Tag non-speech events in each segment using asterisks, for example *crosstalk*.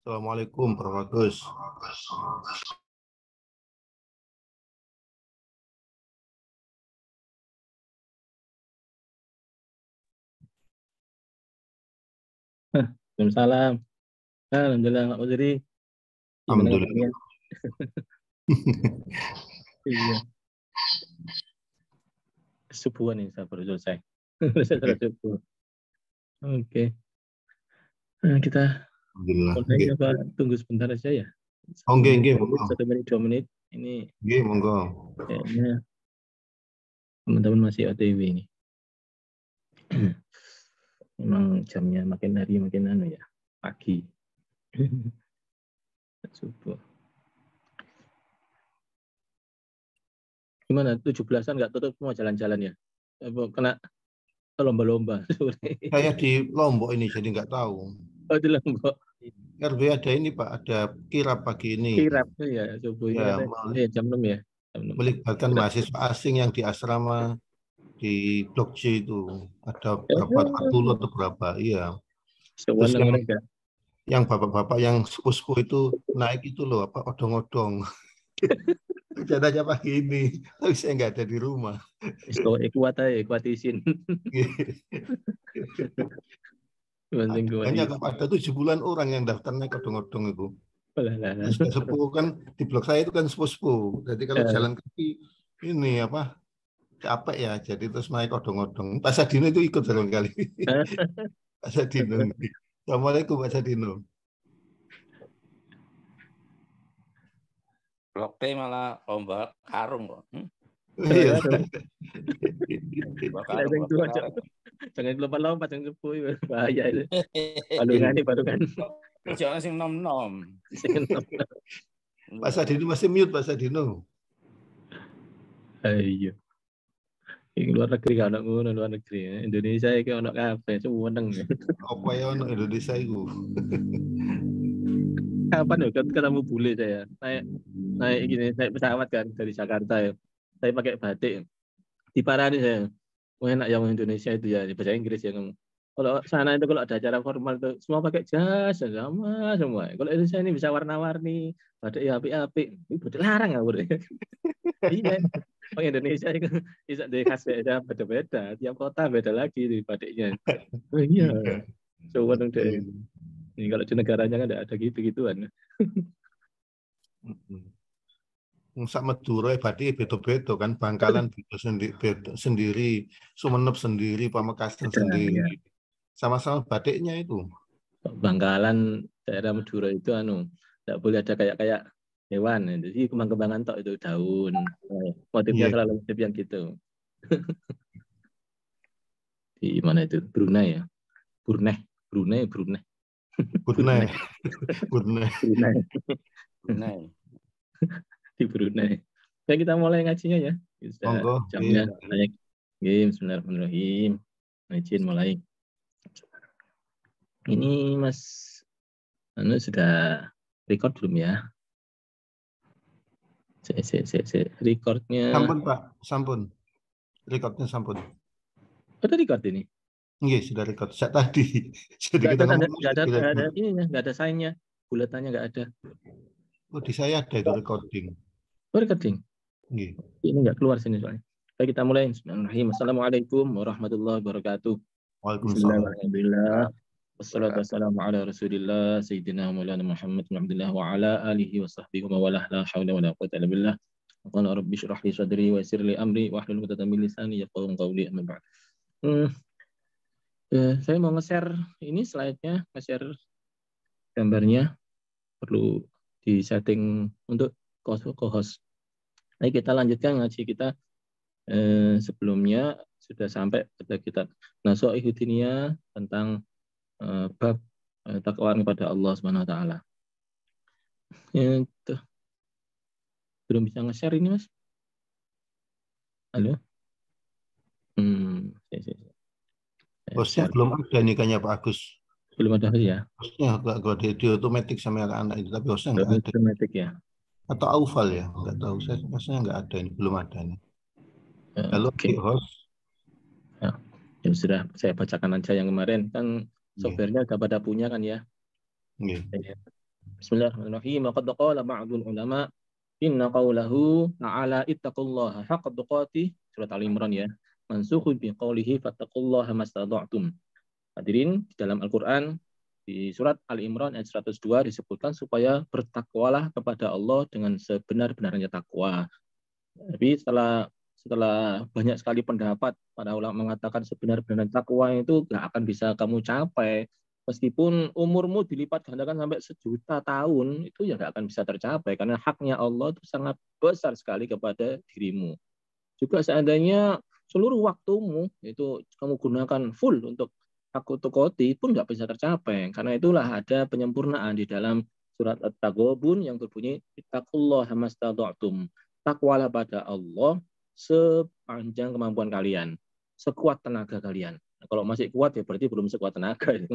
Assalamualaikum, Prof. Agus. Salam. Alhamdulillah, Pak Mudiri. Alhamdulillah. iya. Subuhan ini saya baru selesai. *laughs* Saya sudah Oke. Okay. Nah, kita Alhamdulillah. Okay. Pak, tunggu sebentar aja ya. Oh, okay, nggih, Satu menit, dua menit. Ini okay, monggo. Kayaknya teman-teman masih OTW ini. Memang *clears throat* jamnya makin hari makin anu ya, pagi. *laughs* Subuh. Gimana, 17-an nggak tutup semua jalan-jalan ya? Kena lomba-lomba. Saya *laughs* di Lombok ini, jadi nggak tahu di kok. RW ada ini Pak, ada kirap pagi ini. Kirap iya, ya, coba ya, ya, jam 6 ya. Jam 6. Melibatkan mahasiswa asing yang di asrama di Blok C itu. Ada berapa, ya. atau berapa, iya. Terus yang, mereka. yang bapak-bapak yang sepuh itu naik itu loh, apa odong-odong. saja *laughs* pagi ini, tapi saya nggak ada di rumah. Itu eh, kuat aja, kuat izin. *laughs* Banting Gua. Hanya ada tujuh bulan orang yang daftarnya kodong-kodong itu. Sepuh kan di blok saya itu kan sepuh-sepuh. Jadi kalau ya. jalan kaki ini apa capek ya. Jadi terus naik odong-odong. Pak Sadino itu ikut jalan kali. *laughs* Pak Sadino. Assalamualaikum Pak Sadino. Blok T malah ombak karung kok. Hmm? Iya. Ada iya. tua, jangan lompat-lompat yang bahaya itu. nih, padungan. Jangan sing nom nom. *laughs* Pak Sadino masih mute Pak Sadino. Eh, Ayo. Iya. Ing luar negeri kalau ono ngono luar negeri. Indonesia iki ono Cuma seneng. Apa ya anak Indonesia iku? Kapan ya ketemu bule saya? Naik naik gini naik pesawat kan dari Jakarta ya. Saya pakai batik. Di Parani saya. Wah, enak yang Indonesia itu ya, di bahasa Inggris ya Kalau sana itu kalau ada acara formal itu semua pakai jas ya, sama semua. Kalau Indonesia ini bisa warna-warni, batik ya api-api. itu dilarang ya, *laughs* Iya. Orang Indonesia itu bisa dari khas beda beda-beda. Tiap kota beda lagi di batiknya. *laughs* Oh, iya. iya. Coba dong deh. Iya. ini Kalau di negaranya kan ada gitu-gituan sak Madura ya berarti beda-beda kan Bangkalan beda sendiri, beda sendiri Sumenep sendiri Pamekasan sendiri sama-sama batiknya itu Bangkalan daerah Madura itu anu tidak boleh ada kayak kayak hewan jadi kembang-kembangan tok itu daun motifnya yeah. selalu motif yang gitu *laughs* di mana itu Brunei ya Brunei Brunei Brunei Brunei *laughs* Brunei Brunei Brunei di Brunei. Ya kita mulai ngajinya ya. Bisa Monggo. Jamnya iya. Game, Bismillahirrahmanirrahim. Izin mulai. Ini Mas Anu sudah record belum ya? Cek, cek, cek, cek. Recordnya. Sampun Pak, sampun. Recordnya sampun. Udah oh, record ini? Iya, sudah record. saya tadi. *laughs* Jadi gak kita ada, ngomong. Gak ada, gak ada, ini, gak ada sainnya. Bulatannya gak ada. Oh, di saya ada itu recording berketing. Yeah. Iya. Ini nggak keluar sini soalnya. Baik kita mulai. Bismillahirrahmanirrahim. Assalamualaikum warahmatullahi wabarakatuh. Waalaikumsalam. Bismillahirrahmanirrahim. Wassalatu wassalamu ala Rasulillah Sayyidina Maulana Muhammad bin Abdullah wa ala alihi wa sahbihi wa la haula wa la quwwata illa billah. Qul rabbi shrah li sadri wa yassir li amri wa hlul 'uqdatam min lisani yafqahu qawli amma ba'd. Hmm. Eh, saya mau nge-share ini slide-nya, nge-share gambarnya perlu di setting untuk co-host. Baik, kita lanjutkan ngaji kita eh, sebelumnya sudah sampai pada kitab nasoh Ihudinia tentang eh, bab eh, takwaan kepada Allah Subhanahu wa taala. Itu. Eh, belum bisa nge-share ini, Mas? Halo? Hmm, saya, saya, Bosnya belum ada nih kayaknya Pak Agus. Belum ada ya? Bosnya nggak ada di otomatis sama anak itu, tapi bosnya nggak ada. Otomatis ya atau Aufal ya oh. nggak tahu saya rasanya nggak ada ini belum ada ini lalu ya, okay. host ya, ya sudah saya bacakan aja yang kemarin kan iya. softwarenya yeah. pada punya kan ya yeah. Iya. Bismillahirrahmanirrahim maka qala ba'dul ulama inna qawlahu ta'ala ittaqullaha haqqa tuqatih surat al imran ya mansukhu bi qawlihi fattaqullaha mastada'tum hadirin di dalam Al-Qur'an di surat al Imran ayat 102 disebutkan supaya bertakwalah kepada Allah dengan sebenar-benarnya takwa. Tapi setelah setelah banyak sekali pendapat pada ulama mengatakan sebenar-benarnya takwa itu nggak akan bisa kamu capai meskipun umurmu dilipat gandakan sampai sejuta tahun itu ya nggak akan bisa tercapai karena haknya Allah itu sangat besar sekali kepada dirimu. Juga seandainya seluruh waktumu itu kamu gunakan full untuk aku tukoti pun nggak bisa tercapai. Karena itulah ada penyempurnaan di dalam surat at tagobun yang berbunyi ittaqullah hamastada'tum. Takwalah pada Allah sepanjang kemampuan kalian, sekuat tenaga kalian. Nah, kalau masih kuat ya berarti belum sekuat tenaga *laughs*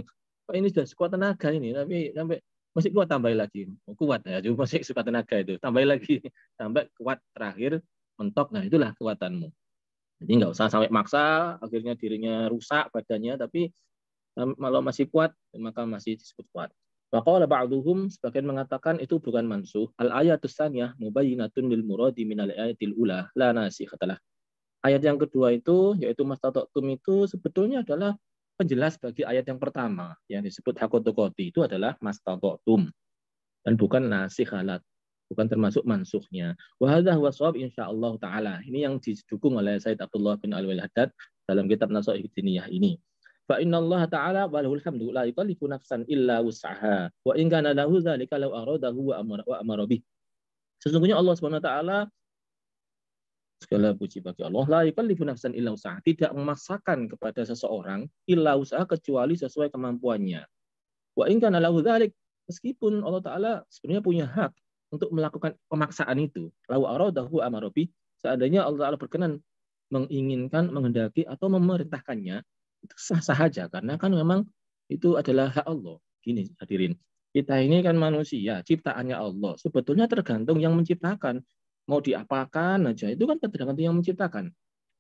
ini sudah sekuat tenaga ini, tapi sampai masih kuat tambah lagi. Oh, kuat ya, cuma masih sekuat tenaga itu. Tambah lagi, tambah *laughs* kuat terakhir mentok. Nah, itulah kekuatanmu. Jadi nggak usah sampai maksa, akhirnya dirinya rusak badannya, tapi kalau masih kuat, maka masih disebut kuat. Waqala ba'duhum sebagian mengatakan itu bukan mansuh. Al ayatus saniyah mubayyinatun lil muradi al ayatil ula la nasikatalah. Ayat yang kedua itu yaitu mastata'tum itu sebetulnya adalah penjelas bagi ayat yang pertama yang disebut hakotokoti itu adalah mastata'tum dan bukan nasihalat bukan termasuk mansuhnya. Wa hadza huwa shawab insyaallah taala. Ini yang didukung oleh Said Abdullah bin al Haddad dalam kitab Nasaih Diniyah ini. Fa inna Allah taala walhul hamdu la yukallifu nafsan illa wus'aha wa in kana lahu dzalika law aradahu wa wa amara bih. Sesungguhnya Allah Subhanahu wa taala segala puji bagi Allah la yukallifu nafsan illa usaha tidak memaksakan kepada seseorang illa usaha kecuali sesuai kemampuannya wa in kana lahu dzalik meskipun Allah taala sebenarnya punya hak untuk melakukan pemaksaan itu. Lau aradahu amarobi, seandainya Allah Ta'ala berkenan menginginkan, menghendaki, atau memerintahkannya, itu sah-sah saja. Karena kan memang itu adalah hak Allah. Gini hadirin, kita ini kan manusia, ciptaannya Allah. Sebetulnya tergantung yang menciptakan. Mau diapakan aja, itu kan tergantung yang menciptakan.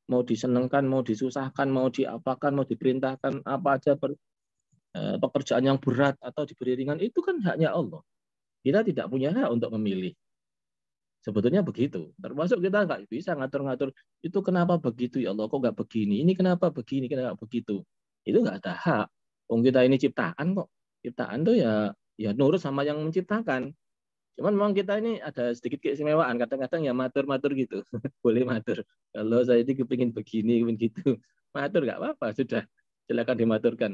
Mau disenangkan, mau disusahkan, mau diapakan, mau diperintahkan, apa aja per, eh, pekerjaan yang berat atau diberi ringan, itu kan haknya Allah. Kita tidak punya hak untuk memilih. Sebetulnya begitu. Termasuk kita nggak bisa ngatur-ngatur itu kenapa begitu ya Allah, kok nggak begini? Ini kenapa begini? Kenapa begitu? Itu nggak ada hak. Wong kita ini ciptaan kok. Ciptaan tuh ya ya nurut sama yang menciptakan. Cuman memang kita ini ada sedikit keistimewaan. Kadang-kadang ya matur-matur gitu. *laughs* Boleh matur. Kalau saya ini kepingin begini, kepingin gitu. Matur nggak apa-apa, sudah. Silakan dimaturkan.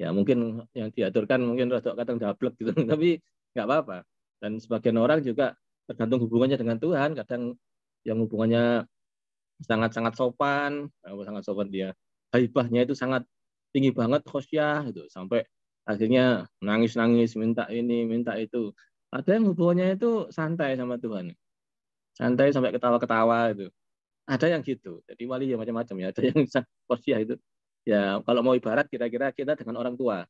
Ya mungkin yang diaturkan mungkin rasa kadang dablek gitu. *laughs* Tapi nggak apa-apa. Dan sebagian orang juga tergantung hubungannya dengan Tuhan. Kadang yang hubungannya sangat-sangat sopan, sangat sopan dia. Haibahnya itu sangat tinggi banget khosyah itu sampai akhirnya nangis-nangis minta ini minta itu ada yang hubungannya itu santai sama Tuhan santai sampai ketawa-ketawa itu ada yang gitu jadi wali ya macam-macam ya ada yang *laughs* khosyah itu ya kalau mau ibarat kira-kira kita dengan orang tua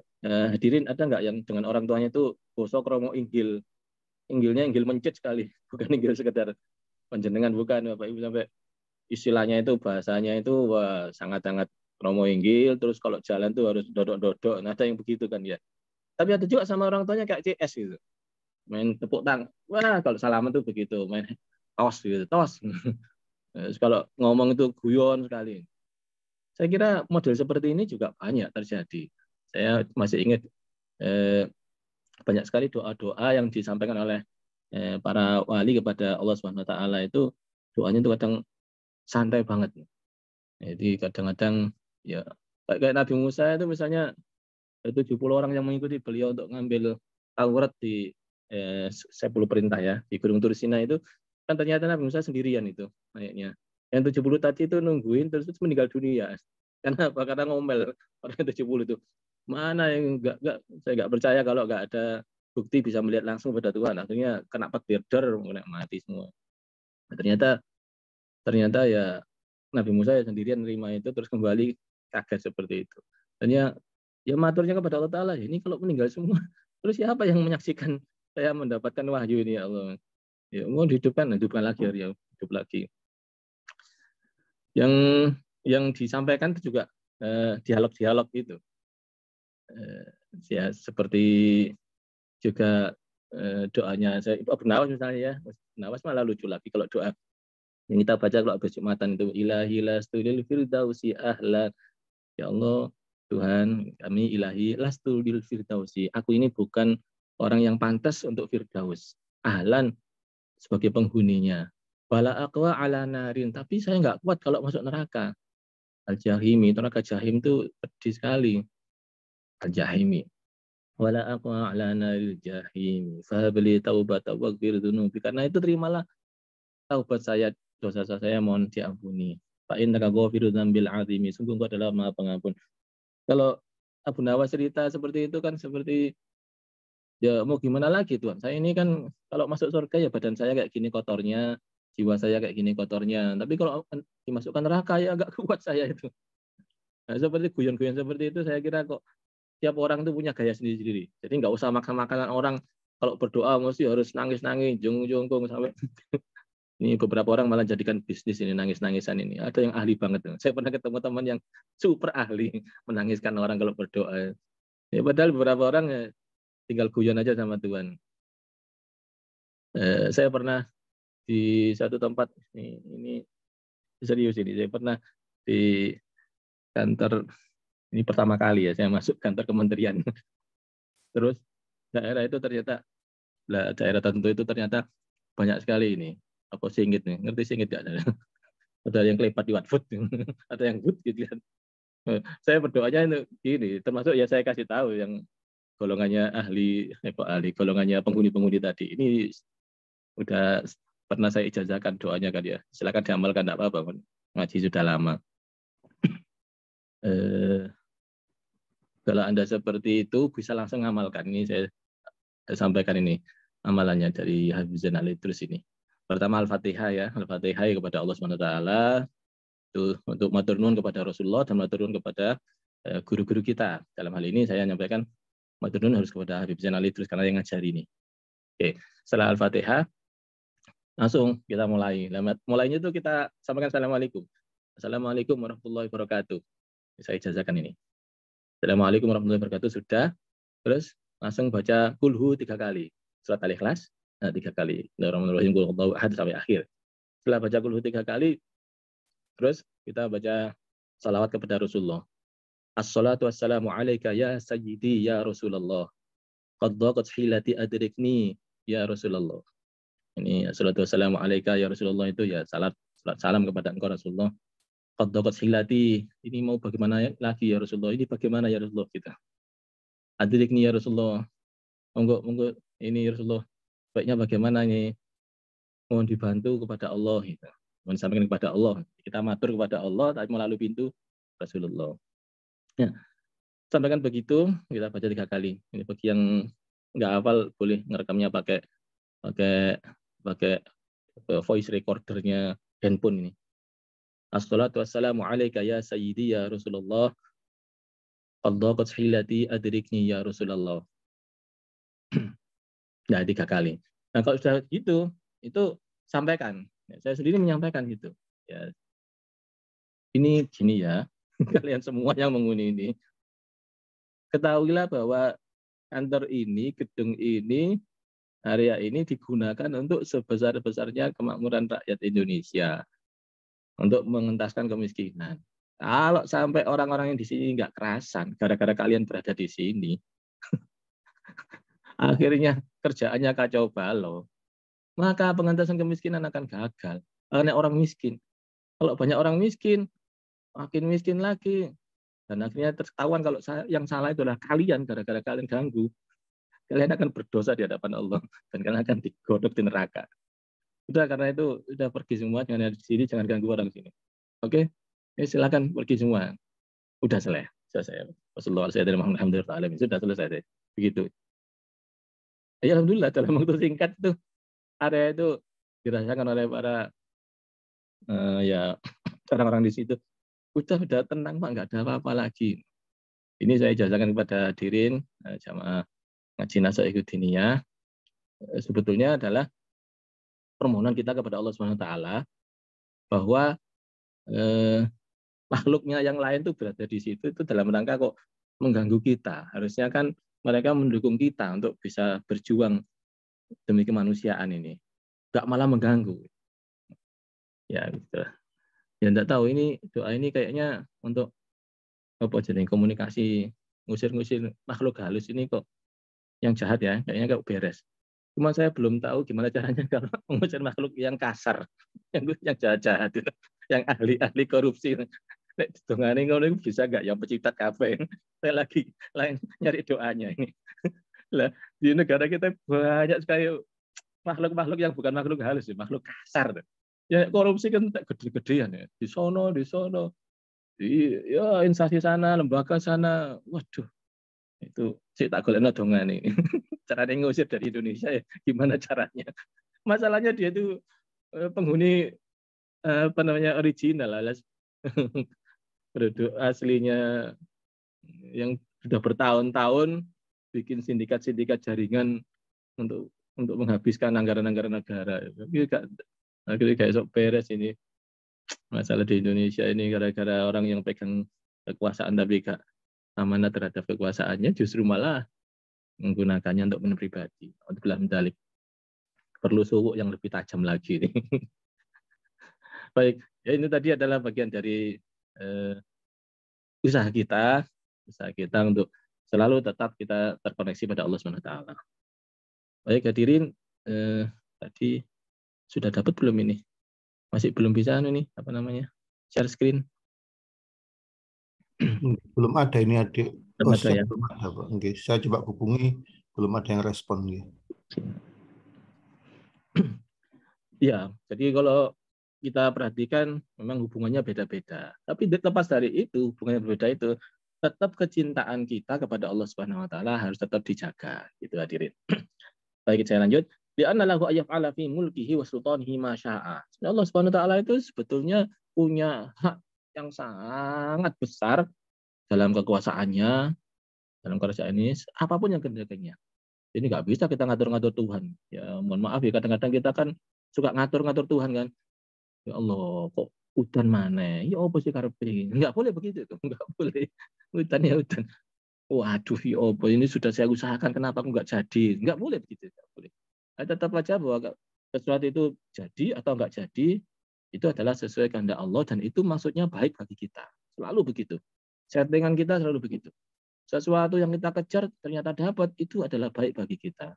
eh, hadirin ada nggak yang dengan orang tuanya itu bosok kromo inggil inggilnya inggil mencet sekali *laughs* bukan inggil sekedar penjenengan bukan bapak ibu sampai istilahnya itu bahasanya itu wah sangat sangat kromo inggil terus kalau jalan tuh harus dodok dodok nah, ada yang begitu kan ya tapi ada juga sama orang tuanya kayak CS gitu main tepuk tangan wah kalau salaman tuh begitu main tos gitu tos *laughs* kalau ngomong itu guyon sekali saya kira model seperti ini juga banyak terjadi saya masih ingat eh, banyak sekali doa-doa yang disampaikan oleh eh, para wali kepada Allah Subhanahu wa taala itu doanya itu kadang santai banget. Jadi kadang-kadang ya kayak Nabi Musa itu misalnya 70 eh, orang yang mengikuti beliau untuk ngambil Taurat di eh, 10 perintah ya di Gunung Tursina itu kan ternyata Nabi Musa sendirian itu kayaknya. Yang 70 tadi itu nungguin terus meninggal dunia. *laughs* Karena apa? Karena ngomel orang 70 itu mana yang enggak enggak saya enggak percaya kalau enggak ada bukti bisa melihat langsung pada Tuhan akhirnya kena petir der mati semua nah, ternyata ternyata ya Nabi Musa ya sendirian nerima itu terus kembali kaget seperti itu hanya ya maturnya kepada Allah Taala ini kalau meninggal semua *laughs* terus siapa yang menyaksikan saya mendapatkan wahyu ini ya Allah ya mau dihidupkan nah, hidupkan lagi ya hidup lagi yang yang disampaikan itu juga eh, dialog-dialog eh, itu Eh, ya seperti juga eh, doanya saya Ibu oh, Nawas misalnya ya Nawas malah lucu lagi kalau doa yang kita baca kalau habis Jumatan itu ilahi lastulil firdausi ahlan ya Allah Tuhan kami ilahi lastulil firdausi aku ini bukan orang yang pantas untuk firdaus ahlan sebagai penghuninya bala aqwa ala narin tapi saya nggak kuat kalau masuk neraka al jahimi neraka jahim itu pedih sekali Al-Jahimi. Wala aku a'lana jahimi fahabli taubata waghfir dzunubi. Karena itu terimalah taubat saya, dosa-dosa saya mohon diampuni. Pak Indra ghafiru dzambil azimi. Sungguh engkau adalah Maha Pengampun. Kalau Abu Nawas cerita seperti itu kan seperti ya mau gimana lagi Tuhan. Saya ini kan kalau masuk surga ya badan saya kayak gini kotornya, jiwa saya kayak gini kotornya. Tapi kalau dimasukkan neraka ya agak *laughs* kuat saya itu. Nah, seperti guyon-guyon seperti itu saya kira kok tiap orang itu punya gaya sendiri-sendiri. Jadi nggak usah makan-makanan orang. Kalau berdoa mesti harus nangis-nangis, jung-jungkung sampai *laughs* ini beberapa orang malah jadikan bisnis ini nangis-nangisan ini. Ada yang ahli banget. Saya pernah ketemu teman yang super ahli *laughs* menangiskan orang kalau berdoa. Ya, padahal beberapa orang ya, tinggal guyon aja sama Tuhan. Eh, saya pernah di satu tempat ini, ini serius ini. Saya pernah di kantor ini pertama kali ya saya masuk kantor kementerian. *laughs* Terus daerah itu ternyata daerah tertentu itu ternyata banyak sekali ini apa singgit nih ngerti singgit gak *laughs* ada yang kelipat di Watford *laughs* ada yang good gitu kan eh, saya berdoanya itu gini termasuk ya saya kasih tahu yang golongannya ahli eh, Pak ahli golongannya penghuni-penghuni tadi ini udah pernah saya ijazahkan doanya kan ya silakan diamalkan tidak apa-apa ngaji sudah lama Eh, kalau Anda seperti itu bisa langsung amalkan. Ini saya sampaikan ini amalannya dari Habib Ali terus ini. Pertama Al-Fatihah ya, Al-Fatihah kepada Allah Subhanahu Taala itu untuk maturnun kepada Rasulullah dan maturnun kepada eh, guru-guru kita. Dalam hal ini saya menyampaikan maturnun harus kepada Habib Zain Ali terus karena yang ngajar ini. Oke, setelah Al-Fatihah, langsung kita mulai. Mulainya itu kita sampaikan Assalamualaikum. Assalamualaikum warahmatullahi wabarakatuh saya jazakan ini. Assalamualaikum warahmatullahi wabarakatuh. Sudah. Terus langsung baca kulhu tiga kali. Surat al-ikhlas nah, tiga kali. Bismillahirrahmanirrahim. Kul huwallahu ahad sampai akhir. Setelah baca kulhu tiga kali, terus kita baca salawat kepada Rasulullah. Assalatu wassalamu alaika ya sayyidi ya Rasulullah. Qad daqat hilati adrikni ya Rasulullah. Ini assalatu wassalamu alaika ya Rasulullah itu ya salat, salat salam kepada engkau Rasulullah. Qaddabat hilati. Ini mau bagaimana lagi ya Rasulullah? Ini bagaimana ya Rasulullah kita? nih ya Rasulullah. Monggo, monggo ini ya Rasulullah. Baiknya bagaimana ini? Mohon dibantu kepada Allah. kita, gitu. Mohon disampaikan kepada Allah. Kita matur kepada Allah tapi melalui pintu Rasulullah. Ya. Sampaikan begitu, kita baca tiga kali. Ini bagi yang nggak hafal boleh ngerekamnya pakai pakai pakai eh, voice recordernya handphone ini. Assalatu wassalamu alaika ya sayyidi ya Rasulullah. Qaddaqat hilati adrikni ya Rasulullah. *clears throat* nah, tiga kali. Nah, kalau sudah gitu, itu sampaikan. Ya, saya sendiri menyampaikan gitu. Ya. Ini gini ya, *laughs* kalian semua yang menghuni ini. Ketahuilah bahwa kantor ini, gedung ini, area ini digunakan untuk sebesar-besarnya kemakmuran rakyat Indonesia untuk mengentaskan kemiskinan. Kalau sampai orang-orang yang di sini nggak kerasan, gara-gara kalian berada di sini, *laughs* akhirnya kerjaannya kacau balau, maka pengentasan kemiskinan akan gagal. Karena orang miskin. Kalau banyak orang miskin, makin miskin lagi. Dan akhirnya tertawan kalau yang salah itu adalah kalian, gara-gara kalian ganggu. Kalian akan berdosa di hadapan Allah. Dan kalian akan digodok di neraka. Udah karena itu udah pergi semua, jangan ada di sini, jangan ganggu orang sini. Oke, okay? ya, silakan pergi semua. sudah selesai, selesai. Wassalamualaikum warahmatullahi wabarakatuh. Sudah selesai deh. Begitu. Ya alhamdulillah dalam waktu singkat itu area itu dirasakan oleh para uh, ya *coughs* orang-orang di situ. Udah udah tenang pak, nggak ada apa-apa lagi. Ini saya jelaskan kepada dirin eh, jamaah ngaji nasa ya Sebetulnya adalah permohonan kita kepada Allah Subhanahu taala bahwa eh, makhluknya yang lain tuh berada di situ itu dalam rangka kok mengganggu kita. Harusnya kan mereka mendukung kita untuk bisa berjuang demi kemanusiaan ini. Enggak malah mengganggu. Ya gitu. Ya tidak tahu ini doa ini kayaknya untuk apa jadi komunikasi ngusir-ngusir makhluk halus ini kok yang jahat ya kayaknya kok beres Cuma saya belum tahu gimana caranya *laughs* kalau mengucap makhluk yang kasar, yang *laughs* yang jahat-jahat, itu yang ahli-ahli korupsi. Nek dongane ngono ini bisa enggak yang pecinta kafe. *laughs* Saya lagi lain nyari doanya ini. Lah, di negara kita banyak sekali makhluk-makhluk yang bukan makhluk halus, ya, makhluk kasar. Ya korupsi kan tak gede-gedean ya. Di sono, di sono. Di ya instansi sana, lembaga sana. Waduh. Itu sih tak golekno dongane caranya ngusir dari Indonesia ya gimana caranya masalahnya dia itu eh, penghuni eh, apa namanya original alas *laughs* produk aslinya yang sudah bertahun-tahun bikin sindikat-sindikat jaringan untuk untuk menghabiskan anggaran-anggaran negara. tapi kayak akhirnya kayak sok beres ini masalah di Indonesia ini gara-gara orang yang pegang kekuasaan tapi gak amanah terhadap kekuasaannya justru malah menggunakannya untuk minum pribadi. Alhamdulillah mendalik. Perlu suhu yang lebih tajam lagi. *laughs* Baik, ya ini tadi adalah bagian dari eh, usaha kita, usaha kita untuk selalu tetap kita terkoneksi pada Allah Subhanahu Baik hadirin, eh, tadi sudah dapat belum ini? Masih belum bisa anu, ini apa namanya? Share screen. *clears throat* Belum ada ini adik. Belum ada ya. belum ada, Pak. Oke, Saya coba hubungi, belum ada yang respon. Ya. *clears throat* Ya, jadi kalau kita perhatikan memang hubungannya beda-beda. Tapi lepas dari itu, hubungannya berbeda itu tetap kecintaan kita kepada Allah Subhanahu wa taala harus tetap dijaga, gitu hadirin. *clears throat* Baik, saya lanjut. Di lahu ayyaf'ala fi mulkihi wa sultanihi ma syaa'a. Allah Subhanahu wa taala itu sebetulnya punya hak yang sangat besar dalam kekuasaannya, dalam kerjaan ini, apapun yang kehendaknya. Ini nggak bisa kita ngatur-ngatur Tuhan. Ya, mohon maaf ya, kadang-kadang kita kan suka ngatur-ngatur Tuhan kan. Ya Allah, kok hutan mana? Ya apa sih karepe? Nggak boleh begitu tuh, *laughs* nggak boleh. Hutan ya hutan. Waduh, ya apa ini sudah saya usahakan, kenapa aku nggak jadi? Nggak boleh begitu, nggak boleh. Ada nah, tetap aja bahwa sesuatu itu jadi atau nggak jadi, itu adalah sesuai kehendak Allah dan itu maksudnya baik bagi kita. Selalu begitu. Settingan kita selalu begitu. Sesuatu yang kita kejar ternyata dapat itu adalah baik bagi kita.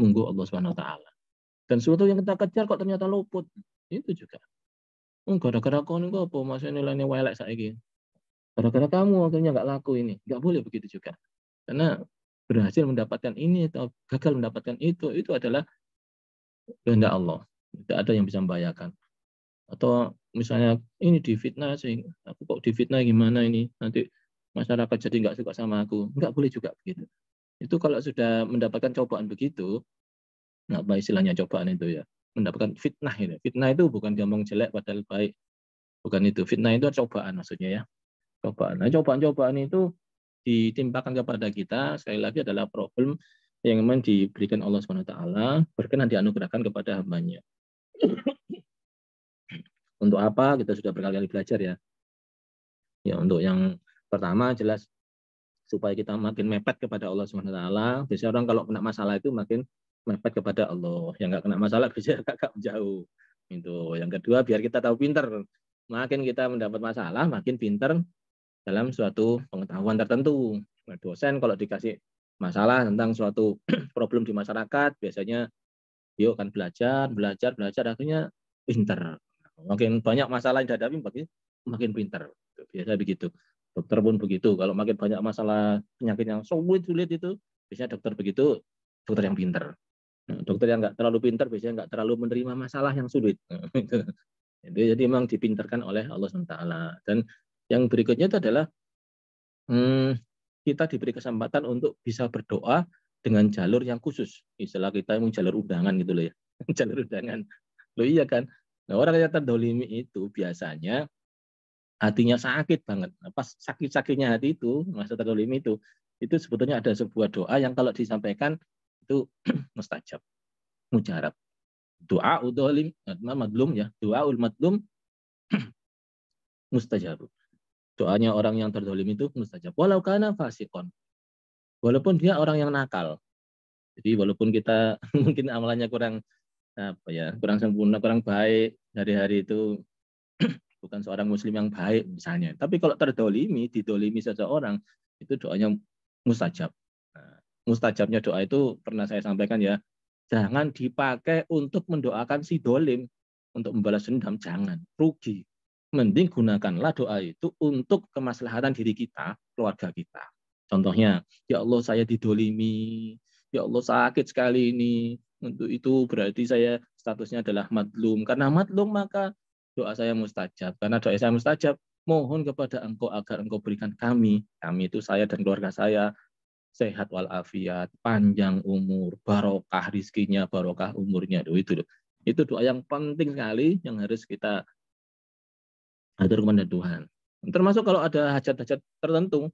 Munggu Allah Subhanahu wa taala. Dan sesuatu yang kita kejar kok ternyata luput. Itu juga. Hmm, gara-gara kau nih apa masih nilainya welek saiki. Gara-gara kamu akhirnya nggak laku ini. Nggak boleh begitu juga. Karena berhasil mendapatkan ini atau gagal mendapatkan itu, itu adalah kehendak Allah. Tidak ada yang bisa membayangkan atau misalnya ini difitnah sih aku kok difitnah gimana ini nanti masyarakat jadi nggak suka sama aku nggak boleh juga begitu itu kalau sudah mendapatkan cobaan begitu nggak baik istilahnya cobaan itu ya mendapatkan fitnah itu fitnah itu bukan gampang jelek padahal baik bukan itu fitnah itu cobaan maksudnya ya cobaan nah cobaan-cobaan itu ditimpakan kepada kita sekali lagi adalah problem yang memang diberikan Allah Subhanahu wa taala berkenan dianugerahkan kepada hambanya untuk apa? Kita sudah berkali-kali belajar ya. Ya, untuk yang pertama jelas supaya kita makin mepet kepada Allah Subhanahu wa taala. Biasanya orang kalau kena masalah itu makin mepet kepada Allah. Yang nggak kena masalah *laughs* biasanya agak jauh. Itu. Yang kedua biar kita tahu pinter. Makin kita mendapat masalah, makin pinter dalam suatu pengetahuan tertentu. Nah, dosen kalau dikasih masalah tentang suatu *clears throat* problem di masyarakat, biasanya yuk kan belajar, belajar, belajar, akhirnya pinter. Makin banyak masalah yang dihadapi makin makin pintar. Biasa begitu. Dokter pun begitu. Kalau makin banyak masalah penyakit yang sulit-sulit itu, biasanya dokter begitu, dokter yang pintar. Nah, dokter yang nggak terlalu pintar biasanya nggak terlalu menerima masalah yang sulit. jadi, *laughs* jadi memang dipintarkan oleh Allah SWT. Dan yang berikutnya itu adalah hmm, kita diberi kesempatan untuk bisa berdoa dengan jalur yang khusus. Istilah kita yang jalur undangan gitu loh ya. *laughs* jalur undangan. Loh iya kan? Nah, orang yang terdolimi itu biasanya hatinya sakit banget. Nah, pas sakit-sakitnya hati itu, masa terdolimi itu, itu sebetulnya ada sebuah doa yang kalau disampaikan itu *clears throat* mustajab, mujarab. Doa udolim, madlum ya, doa ul madlum *clears throat* mustajab. Doanya orang yang terdolim itu mustajab. Walau karena fasikon. Walaupun dia orang yang nakal. Jadi walaupun kita *laughs* mungkin amalannya kurang apa ya kurang sempurna kurang baik dari hari itu *clears throat* bukan seorang muslim yang baik misalnya tapi kalau terdolimi didolimi seseorang itu doanya mustajab nah, mustajabnya doa itu pernah saya sampaikan ya jangan dipakai untuk mendoakan si dolim untuk membalas dendam jangan rugi mending gunakanlah doa itu untuk kemaslahatan diri kita keluarga kita contohnya ya Allah saya didolimi ya Allah sakit sekali ini untuk itu berarti saya statusnya adalah madlum. Karena madlum maka doa saya mustajab. Karena doa saya mustajab, mohon kepada engkau agar engkau berikan kami, kami itu saya dan keluarga saya, sehat walafiat, panjang umur, barokah rizkinya, barokah umurnya. Itu, itu, itu doa yang penting sekali yang harus kita atur kepada Tuhan. Termasuk kalau ada hajat-hajat tertentu,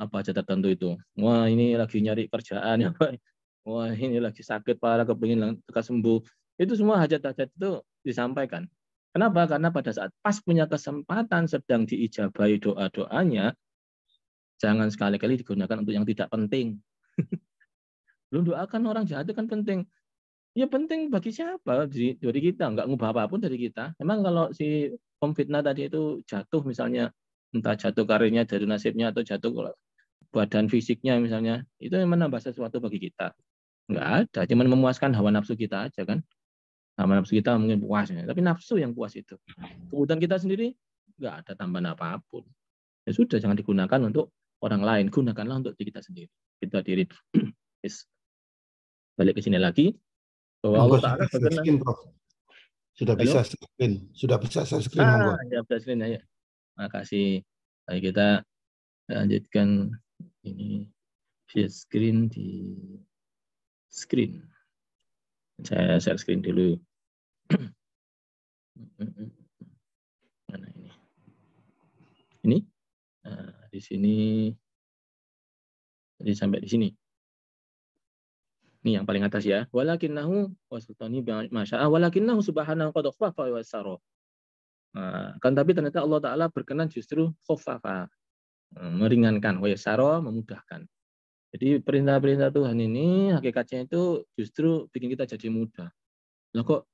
apa hajat tertentu itu? Wah ini lagi nyari kerjaan, ya, *laughs* pak wah ini lagi sakit parah kepingin cepat sembuh itu semua hajat-hajat itu disampaikan kenapa karena pada saat pas punya kesempatan sedang diijabahi doa-doanya jangan sekali-kali digunakan untuk yang tidak penting Belum *laughs* doakan orang jahat itu kan penting ya penting bagi siapa dari kita nggak ngubah apapun dari kita emang kalau si pemfitnah tadi itu jatuh misalnya entah jatuh karirnya dari nasibnya atau jatuh badan fisiknya misalnya itu yang menambah sesuatu bagi kita Nggak ada, cuman memuaskan hawa nafsu kita aja kan. Hawa nafsu kita mungkin puas, ya, tapi nafsu yang puas itu. Kebutuhan kita sendiri nggak ada tambahan apapun. Ya sudah, jangan digunakan untuk orang lain, gunakanlah untuk diri kita sendiri. Kita diri. *clears throat* yes. Balik ke sini lagi. Bahwa Allah Ta'ala berkenan. Sudah bisa screen, sudah bisa saya screen. Ah, ya, bisa screen ya. Makasih. kita lanjutkan ini share screen di screen. Saya share screen dulu. Mana ini? Ini? Nah, di sini. Jadi sampai di sini. Ini yang paling atas ya. Walakinnahu wasultani masya'a walakinnahu subhanahu wa ta'ala wa saro. Ah, kan tapi ternyata Allah Ta'ala berkenan justru khafafa. Meringankan. Wa saro memudahkan. Jadi perintah-perintah Tuhan ini hakikatnya itu justru bikin kita jadi mudah. Lah kok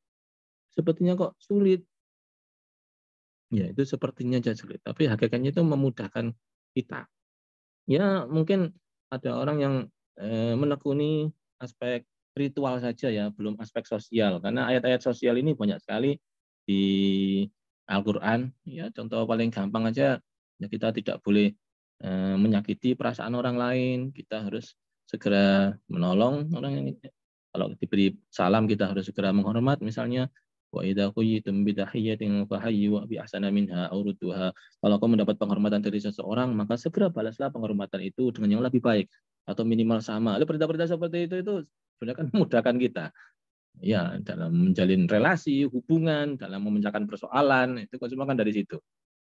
sepertinya kok sulit. Ya itu sepertinya jadi sulit. Tapi hakikatnya itu memudahkan kita. Ya mungkin ada orang yang eh, menekuni aspek ritual saja ya, belum aspek sosial. Karena ayat-ayat sosial ini banyak sekali di Al-Quran. Ya, contoh paling gampang aja, ya kita tidak boleh Eh, menyakiti perasaan orang lain, kita harus segera menolong orang ini kalau diberi salam kita harus segera menghormat misalnya wa idza quyitum bi tahiyyatin fahayyu bi ahsana minha aw Kalau kau mendapat penghormatan dari seseorang, maka segera balaslah penghormatan itu dengan yang lebih baik atau minimal sama. Lalu perintah-perintah seperti itu itu sebenarnya kan memudahkan kita ya dalam menjalin relasi, hubungan, dalam memecahkan persoalan itu kan semua kan dari situ.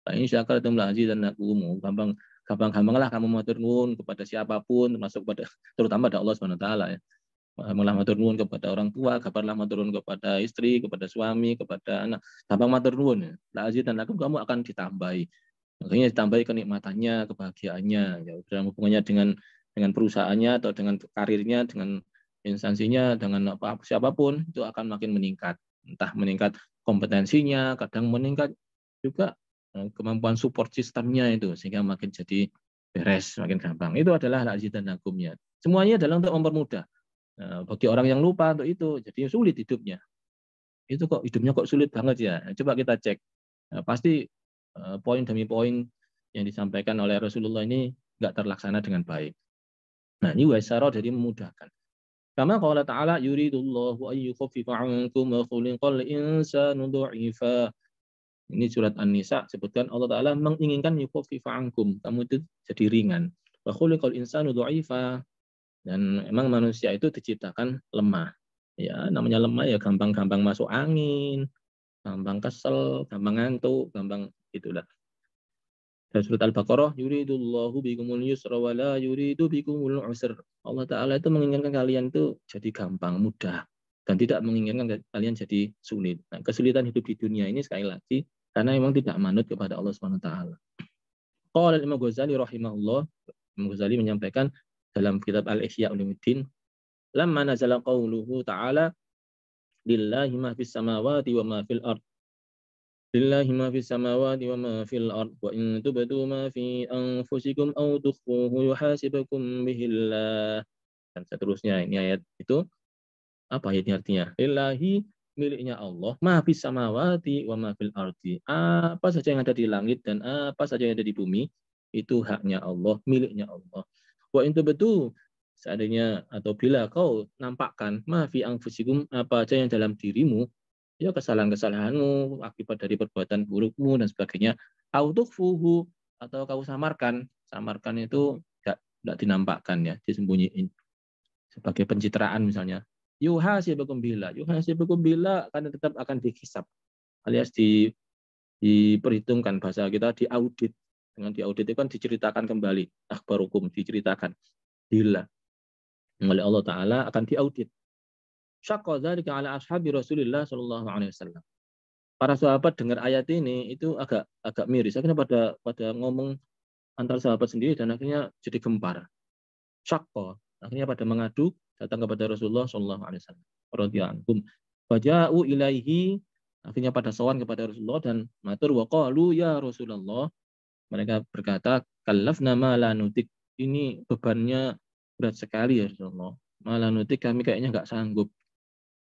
Nah, ini syakaratum la dan aku gampang gampang-gampanglah kamu matur nuwun kepada siapapun termasuk kepada terutama pada Allah Subhanahu wa taala ya. Malah matur nuwun kepada orang tua, kabarlah matur nuwun kepada istri, kepada suami, kepada anak. Gampang matur nuwun. Ya. La dan lakum kamu akan ditambahi. Makanya ditambahi kenikmatannya, kebahagiaannya ya dalam hubungannya dengan dengan perusahaannya atau dengan karirnya, dengan instansinya, dengan apa siapapun itu akan makin meningkat. Entah meningkat kompetensinya, kadang meningkat juga Eh, kemampuan support sistemnya itu sehingga makin jadi beres makin gampang itu adalah lazim dan hukumnya semuanya adalah untuk mempermudah eh, bagi orang yang lupa untuk itu jadi sulit hidupnya itu kok hidupnya kok sulit banget ya eh, coba kita cek pasti poin demi poin yang disampaikan oleh Rasulullah ini nggak terlaksana dengan baik nah ini waisaro jadi memudahkan kama qala ta'ala yuridullahu ayyukhafifa ankum khuliqal insanu ini surat An-Nisa sebutkan Allah Taala menginginkan yukhfifa angkum, kamu itu jadi ringan. Wa khuliqal insanu dha'ifa. Dan emang manusia itu diciptakan lemah. Ya, namanya lemah ya gampang-gampang masuk angin, gampang kesel, gampang ngantuk, gampang itulah. Dan surat Al-Baqarah, yuridullahu bikumul yusra wa la yuridu bikumul usr. Allah Ta'ala itu menginginkan kalian itu jadi gampang, mudah. Dan tidak menginginkan kalian jadi sulit. Nah, kesulitan hidup di dunia ini sekali lagi karena memang tidak manut kepada Allah Subhanahu wa taala. Qala Imam Ghazali rahimahullah, Imam Ghazali menyampaikan dalam kitab Al-Ihya Ulumuddin, lamma nazala qauluhu ta'ala lillahi ma fis samawati wa ma fil ard lillahi ma fis samawati wa ma fil ard wa in tubdu ma fi anfusikum aw tukhfuhu yuhasibukum Allah. dan seterusnya ini ayat itu apa ayatnya artinya lillahi miliknya Allah. Ma fis samawati wa ma fil Apa saja yang ada di langit dan apa saja yang ada di bumi itu haknya Allah, miliknya Allah. Wa itu betul seandainya atau bila kau nampakkan ma fi anfusikum apa saja yang dalam dirimu ya kesalahan-kesalahanmu akibat dari perbuatan burukmu dan sebagainya autukfuhu atau kau samarkan samarkan itu tidak dinampakkan ya disembunyiin sebagai pencitraan misalnya yuhasibukum bila. Yuhasibukum bila karena tetap akan dihisap alias di diperhitungkan bahasa kita diaudit. Dengan diaudit itu kan diceritakan kembali hukum diceritakan bila oleh Allah taala akan diaudit. Syaqqa dzalika ala ashabi Rasulillah sallallahu alaihi wasallam. Para sahabat dengar ayat ini itu agak agak miris. Akhirnya pada pada ngomong antar sahabat sendiri dan akhirnya jadi gempar. syaqqa Akhirnya pada mengadu datang kepada Rasulullah Shallallahu Alaihi Wasallam. Radhiyallahu Bajau ilaihi Artinya pada sowan kepada Rasulullah dan matur waqalu ya Rasulullah mereka berkata kalaf nama lanutik ini bebannya berat sekali ya Rasulullah Malanutik kami kayaknya nggak sanggup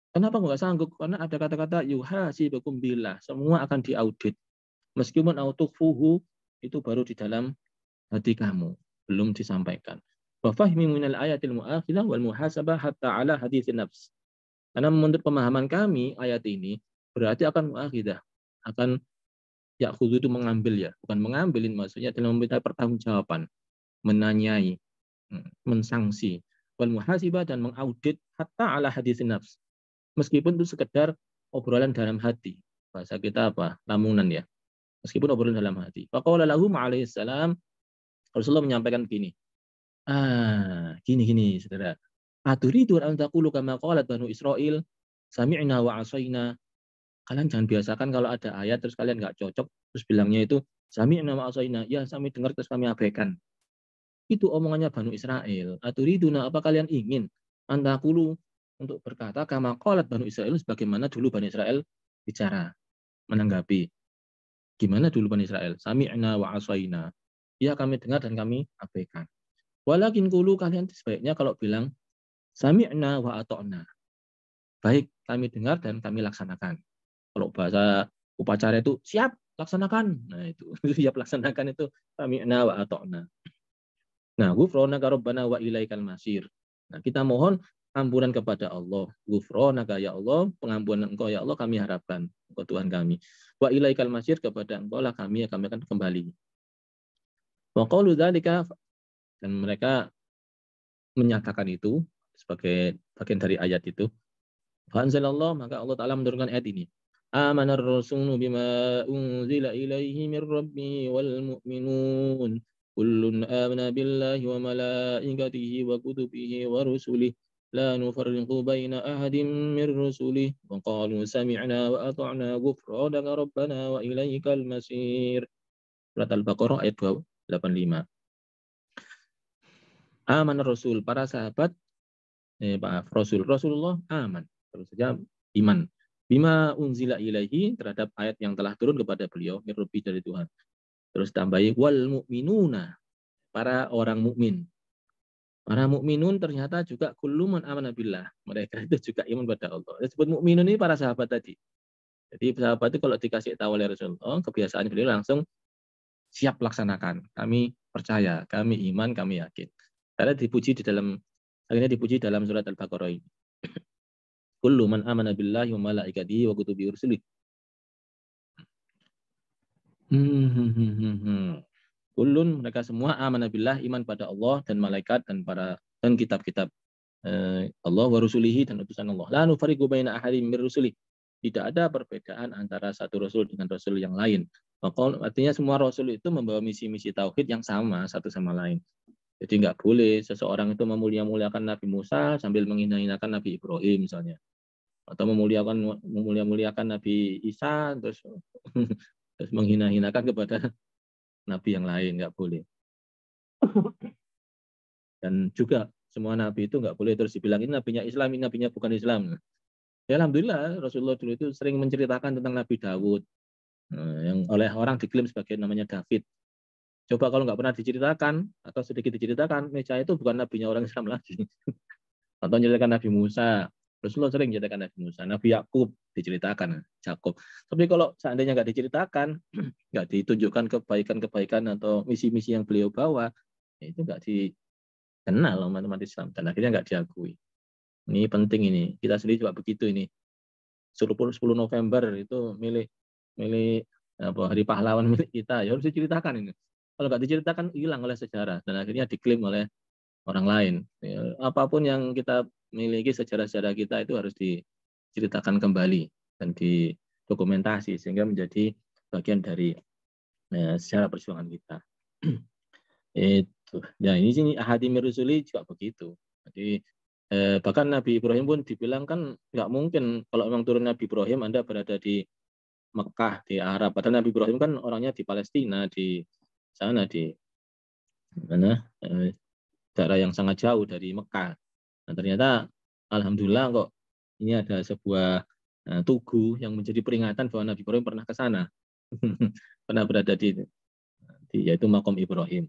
kenapa nggak sanggup karena ada kata-kata yuhasi bila semua akan diaudit meskipun autukfuhu itu baru di dalam hati kamu belum disampaikan wa fahmi minal ayatil mu'akhidah wal muhasabah hatta ala hadithin nafs. Karena menurut pemahaman kami ayat ini berarti akan muakhidah, akan yakhudhu itu mengambil ya, bukan mengambilin maksudnya dalam meminta pertanggungjawaban, menanyai, hmm, mensangsi, wal muhasibah dan mengaudit hatta ala hadis nafs. Meskipun itu sekedar obrolan dalam hati. Bahasa kita apa? Lamunan ya. Meskipun obrolan dalam hati. Faqala lahu alaihi salam Rasulullah menyampaikan begini. Ah, gini gini saudara. Aturidu an taqulu kama qalat Banu Israil sami'na wa asaina. Kalian jangan biasakan kalau ada ayat terus kalian nggak cocok terus bilangnya itu sami'na wa asaina. Ya, sami dengar terus kami abaikan. Itu omongannya Banu Israel. Aturiduna apa kalian ingin antakulu untuk berkata kama qalat Banu Israel sebagaimana dulu Bani Israel bicara menanggapi gimana dulu Bani Israel sami'na wa asaina ya kami dengar dan kami abaikan Walakin kulu kalian sebaiknya kalau bilang sami'na wa ato'na. Baik, kami dengar dan kami laksanakan. Kalau bahasa upacara itu siap laksanakan. Nah itu *laughs* siap laksanakan itu sami'na wa ato'na. Nah, ghufranaka rabbana wa ilaikal masir. Nah, kita mohon ampunan kepada Allah. Ghufranaka ya Allah, pengampunan Engkau ya Allah kami harapkan Engkau Tuhan kami. Wa ilaikal masir kepada Engkau lah kami kami akan kembali. Wa qalu dzalika dan mereka menyatakan itu sebagai bagian dari ayat itu. Allah maka Allah Taala menurunkan ayat ini. Amanar rasulu bima unzila ilaihi min rabbi wal mu'minun kullun amana billahi wa malaikatihi wa kutubihi wa rusulihi لا نفرق بين أحد من رسله وقالوا سمعنا وأطعنا غفرانك ربنا وإليك المصير Surat Al-Baqarah ayat 85. Aman Rasul, para sahabat, eh, maaf, Rasul, Rasulullah aman. Terus saja iman. Bima unzila ilahi terhadap ayat yang telah turun kepada beliau, lebih dari Tuhan. Terus tambahi wal mukminuna para orang mukmin. Para mukminun ternyata juga kulluman amanabillah Mereka itu juga iman pada Allah. Disebut mukminun ini para sahabat tadi. Jadi sahabat itu kalau dikasih tahu oleh Rasulullah, kebiasaan beliau langsung siap laksanakan. Kami percaya, kami iman, kami yakin. Karena dipuji di dalam akhirnya dipuji dalam surat Al-Baqarah ini. *clears throat* Kullu man amana billahi wa malaikatihi wa kutubi rusulih. Hmm, hmm, hmm, Kullun mereka semua amana billah iman pada Allah dan malaikat dan para dan kitab-kitab eh, Allah wa rusulihi dan utusan Allah. La nufariqu baina ahadin mir rusuli. Tidak ada perbedaan antara satu rasul dengan rasul yang lain. Maka artinya semua rasul itu membawa misi-misi tauhid yang sama satu sama lain. Jadi nggak boleh seseorang itu memuliakan Nabi Musa sambil menghina-hinakan Nabi Ibrahim misalnya. Atau memuliakan memulia Nabi Isa terus *laughs* terus menghina-hinakan kepada nabi yang lain nggak boleh. Dan juga semua nabi itu nggak boleh terus dibilang ini nabinya Islam, ini nabinya bukan Islam. Ya alhamdulillah Rasulullah dulu itu sering menceritakan tentang Nabi Dawud eh, yang oleh orang diklaim sebagai namanya David Coba kalau nggak pernah diceritakan atau sedikit diceritakan, Meja itu bukan nabinya orang Islam lagi. *laughs* Atau menceritakan Nabi Musa, Rasulullah sering ceritakan Nabi Musa, Nabi Yakub diceritakan, Yakub. Tapi kalau seandainya nggak diceritakan, *clears throat* nggak ditunjukkan kebaikan-kebaikan atau misi-misi yang beliau bawa, ya itu nggak dikenal umat-umat Islam dan akhirnya nggak diakui. Ini penting ini. Kita sendiri juga begitu ini. 10 November itu milik milik apa, hari pahlawan milik kita ya harus diceritakan ini kalau nggak diceritakan hilang oleh sejarah dan akhirnya diklaim oleh orang lain. Ya, apapun yang kita miliki sejarah-sejarah kita itu harus diceritakan kembali dan didokumentasi sehingga menjadi bagian dari ya, sejarah perjuangan kita. *clears throat* itu. Ya ini sini Ahadimir Rusuli juga begitu. Jadi eh, bahkan Nabi Ibrahim pun dibilang kan nggak mungkin kalau memang turun Nabi Ibrahim Anda berada di Mekah di Arab. Padahal Nabi Ibrahim kan orangnya di Palestina di sana di mana eh, daerah yang sangat jauh dari Mekah. Nah, ternyata alhamdulillah kok ini ada sebuah uh, tugu yang menjadi peringatan bahwa Nabi Ibrahim pernah ke sana. *laughs* pernah berada di, di yaitu makom Ibrahim.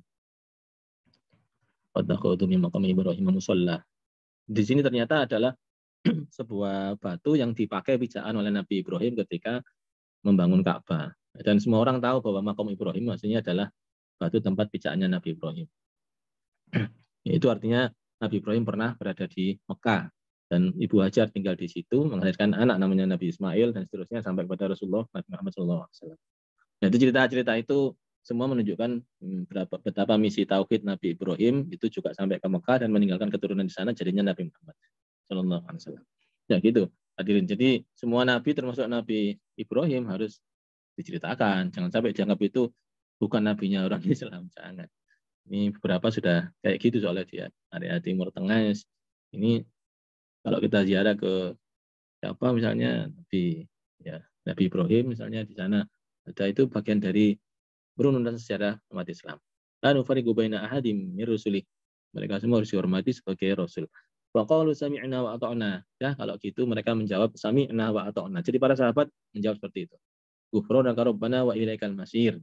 Ibrahim musalla. Di sini ternyata adalah *clears throat* sebuah batu yang dipakai bijaan oleh Nabi Ibrahim ketika membangun Ka'bah. Dan semua orang tahu bahwa makom Ibrahim maksudnya adalah batu tempat pijakannya Nabi Ibrahim. *clears throat* Itu artinya Nabi Ibrahim pernah berada di Mekah dan Ibu Hajar tinggal di situ melahirkan anak namanya Nabi Ismail dan seterusnya sampai kepada Rasulullah Nabi Muhammad SAW. Nah, itu cerita-cerita itu semua menunjukkan hmm, berapa, betapa misi tauhid Nabi Ibrahim itu juga sampai ke Mekah dan meninggalkan keturunan di sana jadinya Nabi Muhammad SAW. Nah, Ya gitu hadirin. Jadi semua nabi termasuk Nabi Ibrahim harus diceritakan. Jangan sampai dianggap itu bukan nabinya orang *laughs* Islam sangat. Ini beberapa sudah kayak gitu soalnya dia area Timur Tengah ini kalau kita ziarah ke siapa misalnya Nabi ya Nabi Ibrahim misalnya di sana ada itu bagian dari perunutan sejarah umat Islam. Lalu fariqu baina ahadim mir Mereka semua harus dihormati sebagai rasul. Wa sami'na wa ata'na. Ya, kalau gitu mereka menjawab sami'na wa ata'na. Jadi para sahabat menjawab seperti itu. Ghufrana rabbana wa ilaikal masir.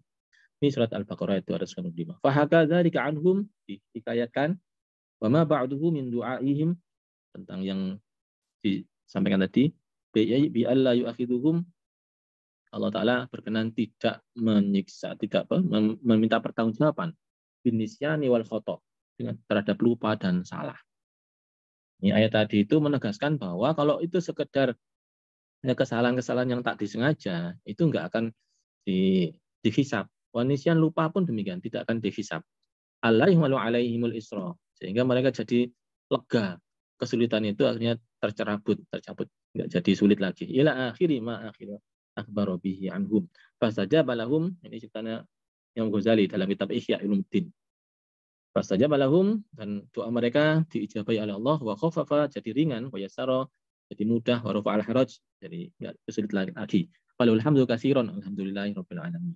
Ini surat Al-Baqarah itu ada lima. Fahaka Fahakadha anhum dikayatkan wa ma ba'duhu min du'aihim tentang yang disampaikan tadi bi alla yu'akhiduhum Allah Ta'ala berkenan tidak menyiksa, tidak apa, meminta pertanggungjawaban. Binisyani wal khotok dengan terhadap lupa dan salah. Ini ayat tadi itu menegaskan bahwa kalau itu sekedar kesalahan-kesalahan yang tak disengaja, itu nggak akan di, dihisap. Wanisian lupa pun demikian, tidak akan dihisap. Allahumma alaihimul isra. Sehingga mereka jadi lega. Kesulitan itu akhirnya tercerabut, tercabut. Nggak jadi sulit lagi. Ila akhiri ma akhiru akhbaru anhum. anhum. saja balahum ini ceritanya yang Ghazali dalam kitab Ihya Pas saja balahum dan doa mereka diijabai oleh Allah wa khaffafa jadi ringan wa yasara jadi mudah wa rofa al haraj jadi tidak sulit lagi. Walhamdulillah alhamdulillah alhamdulillah alhamdulillah, alamin.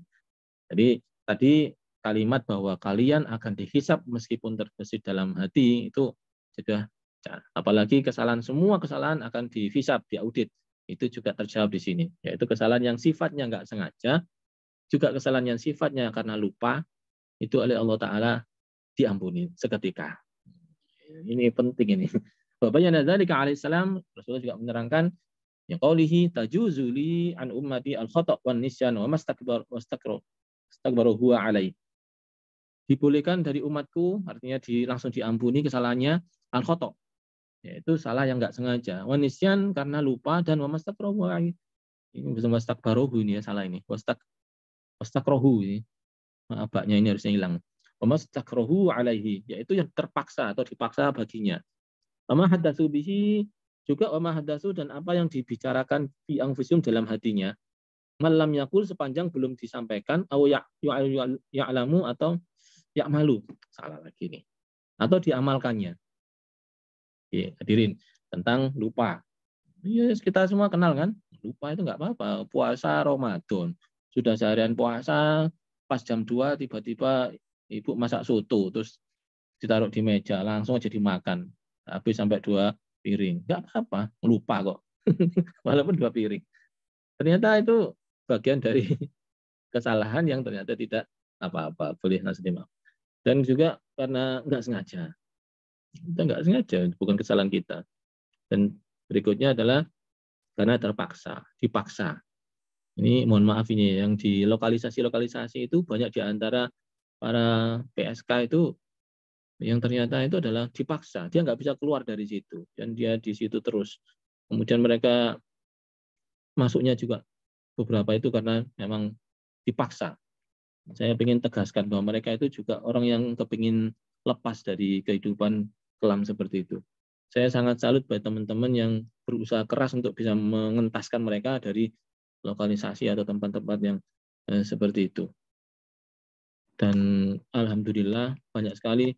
Jadi tadi kalimat bahwa kalian akan dihisap meskipun terbesit dalam hati itu sudah apalagi kesalahan semua kesalahan akan dihisap diaudit itu juga terjawab di sini yaitu kesalahan yang sifatnya nggak sengaja juga kesalahan yang sifatnya karena lupa itu oleh Allah Taala diampuni seketika ini penting ini *laughs* Bapaknya Nabi alaihissalam Rasulullah juga menerangkan yang kaulihi tajuzuli an ummati al khotob wan nisyan wa mastakbar wastakro Astagbaru huwa alai. Dibolehkan dari umatku, artinya di, langsung diampuni kesalahannya, al khotok yaitu salah yang nggak sengaja. Wanisian karena lupa dan wamastakrohu ini bisa wastakbarohu ini ya salah ini. Wastak wastakrohu ini. Abaknya ini harusnya hilang. Wamastakrohu alaihi yaitu yang terpaksa atau dipaksa baginya. Wama haddatsu bihi juga wama hadasu dan apa yang dibicarakan fi anfusum dalam hatinya malam yakul sepanjang belum disampaikan ya alamu atau ya malu salah lagi nih atau diamalkannya Oke, hadirin tentang lupa yes, iya, kita semua kenal kan lupa itu nggak apa-apa puasa Ramadan sudah seharian puasa pas jam 2 tiba-tiba ibu masak soto terus ditaruh di meja langsung aja dimakan habis sampai dua piring nggak apa-apa lupa kok *laughs* walaupun dua piring ternyata itu bagian dari *laughs* kesalahan yang ternyata tidak apa-apa boleh ngasih dan juga karena nggak sengaja kita nggak sengaja bukan kesalahan kita dan berikutnya adalah karena terpaksa dipaksa ini mohon maaf ini yang di lokalisasi lokalisasi itu banyak di antara para PSK itu yang ternyata itu adalah dipaksa dia nggak bisa keluar dari situ dan dia di situ terus kemudian mereka masuknya juga beberapa itu karena memang dipaksa. Saya ingin tegaskan bahwa mereka itu juga orang yang kepingin lepas dari kehidupan kelam seperti itu. Saya sangat salut bagi teman-teman yang berusaha keras untuk bisa mengentaskan mereka dari lokalisasi atau tempat-tempat yang eh, seperti itu. Dan alhamdulillah banyak sekali